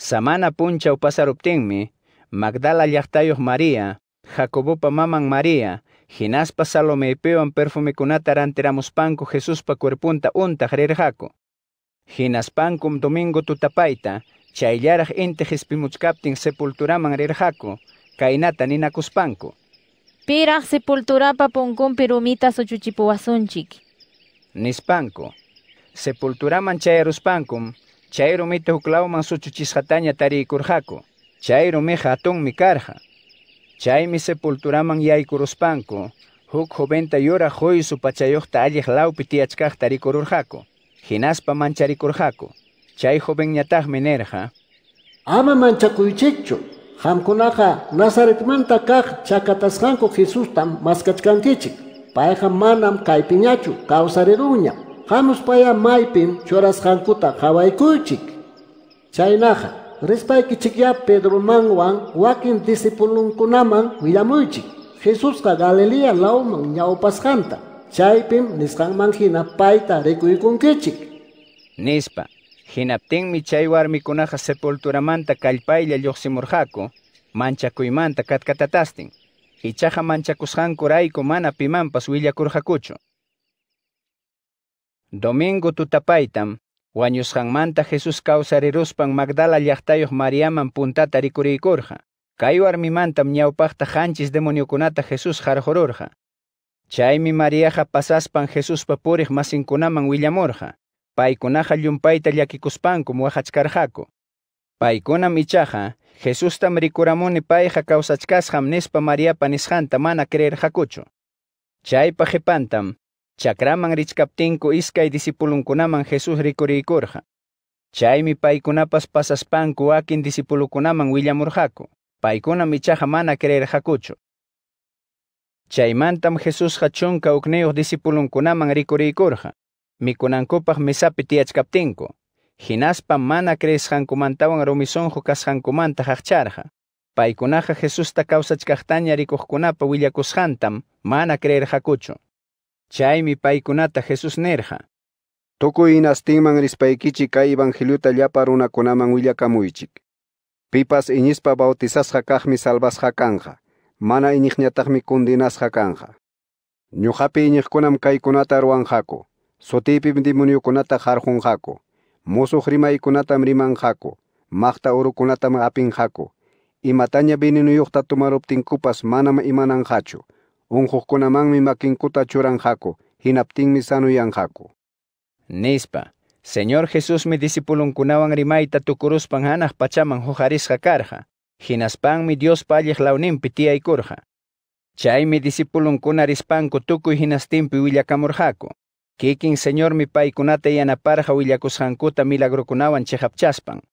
Samana puncha upasaruptinmi, Magdala yachtayo María, pa maman María, hinaspa salomeypiwan panco Jesús pa cuerpunta jaco. genaspan Hinaspankum domingo tutapayta, chayllaraq inti sepultura sepulturaman rirqaku, kaynata ninakuspanku. o sepulturapa o rumita suchuchipuwasunchik. Nispanco. Sepulturaman chayruspankum, Chay rumita huklawman suchuchishqataña tariykurqaku. Chay mi hatunmi Chay mi sepulturaman yaykuruspanku. Huk joventa yura huysu pachayuqta alliq lawpi tiyachkaq tarikururqaku. Hinaspa mancharikurqaku. Chay jovenñataqmi nerqa. Ama manchakuychikchu. Hamkunaqa Nazaretmanta kaq chakatasqanku Jesustam maskachkanchik. Payqa manam kaypiñachu kawsariruña. paya maipim choras Chai naha. rispayki Kichikya, pedro Manguan, wakin Kunaman, Jesús jesusqa galilea lawman ñawpasqanta chaypim manjina paita payta rikuykunkichik nispa Sepultura chay warmikunaqa sepulturamanta kallpaylla lluqsimurqaku mancha katkatatastin corai comana mana pasuilla willakurqakuchu Domingo tutapaitam, Jesús Jesus kawsariruspan Magdala María Mariaman puntata rikuriykurqa. Kay warmimantam ñawpaqta hanchis demoniokunata Jesus jarjororja. Chaymi Mariaja pasaspan Jesús como masinkunaman willamurqa. Paykunaqa llumpayta llakikuspankum Paikuna michaja, michaqa, causa rikuramuni jamnes kawsachkasqam María Mariapa hanta mana Chay paje pantam. Chakraman richkaptinku iskay disipulunkunaman Jesus mi paikunapas pasaspan pasaspanku akin disipulukunaman willamurhaku. mi michaja mana Jesús Chaymantam Jesus hachunka Ukneo disipulunkunaman rikuriykurqa. Mikunankupaq misapi captinko. Hinaspa mana creeshankumantawan Jesús Jesús Jesús ta Jesusta kawsachkaqtaña William willakusqantam mana Jacucho mi paikunata Jesús nerja. y inastinman rispaykichi para una llapa runakunaman willakamuychik. Pipas iñispa bautizas mi salvas jakanja, mana iñiqñataqmi kundinasqa kanja. Ñuqapi iñiqkunam kaykunata arwanjaku, sutipi demoniukunata jarjunjaku, uru kunata rimanjaku, maqta Imatanya apinjaku, imataña optin kupas manam jacho. Un mi makinkuta churanjaku, sano yanjaco. Nispa, Señor Jesús mi tu rimaita tukuruspan hanaj pachaman jakarja, hinaspan mi Dios mi lawnimpi kunarispan mi y y kutukui hinastinpi willakamurjaku. Kikin Señor mi y yanaparja milagro kunawan chehapchaspan.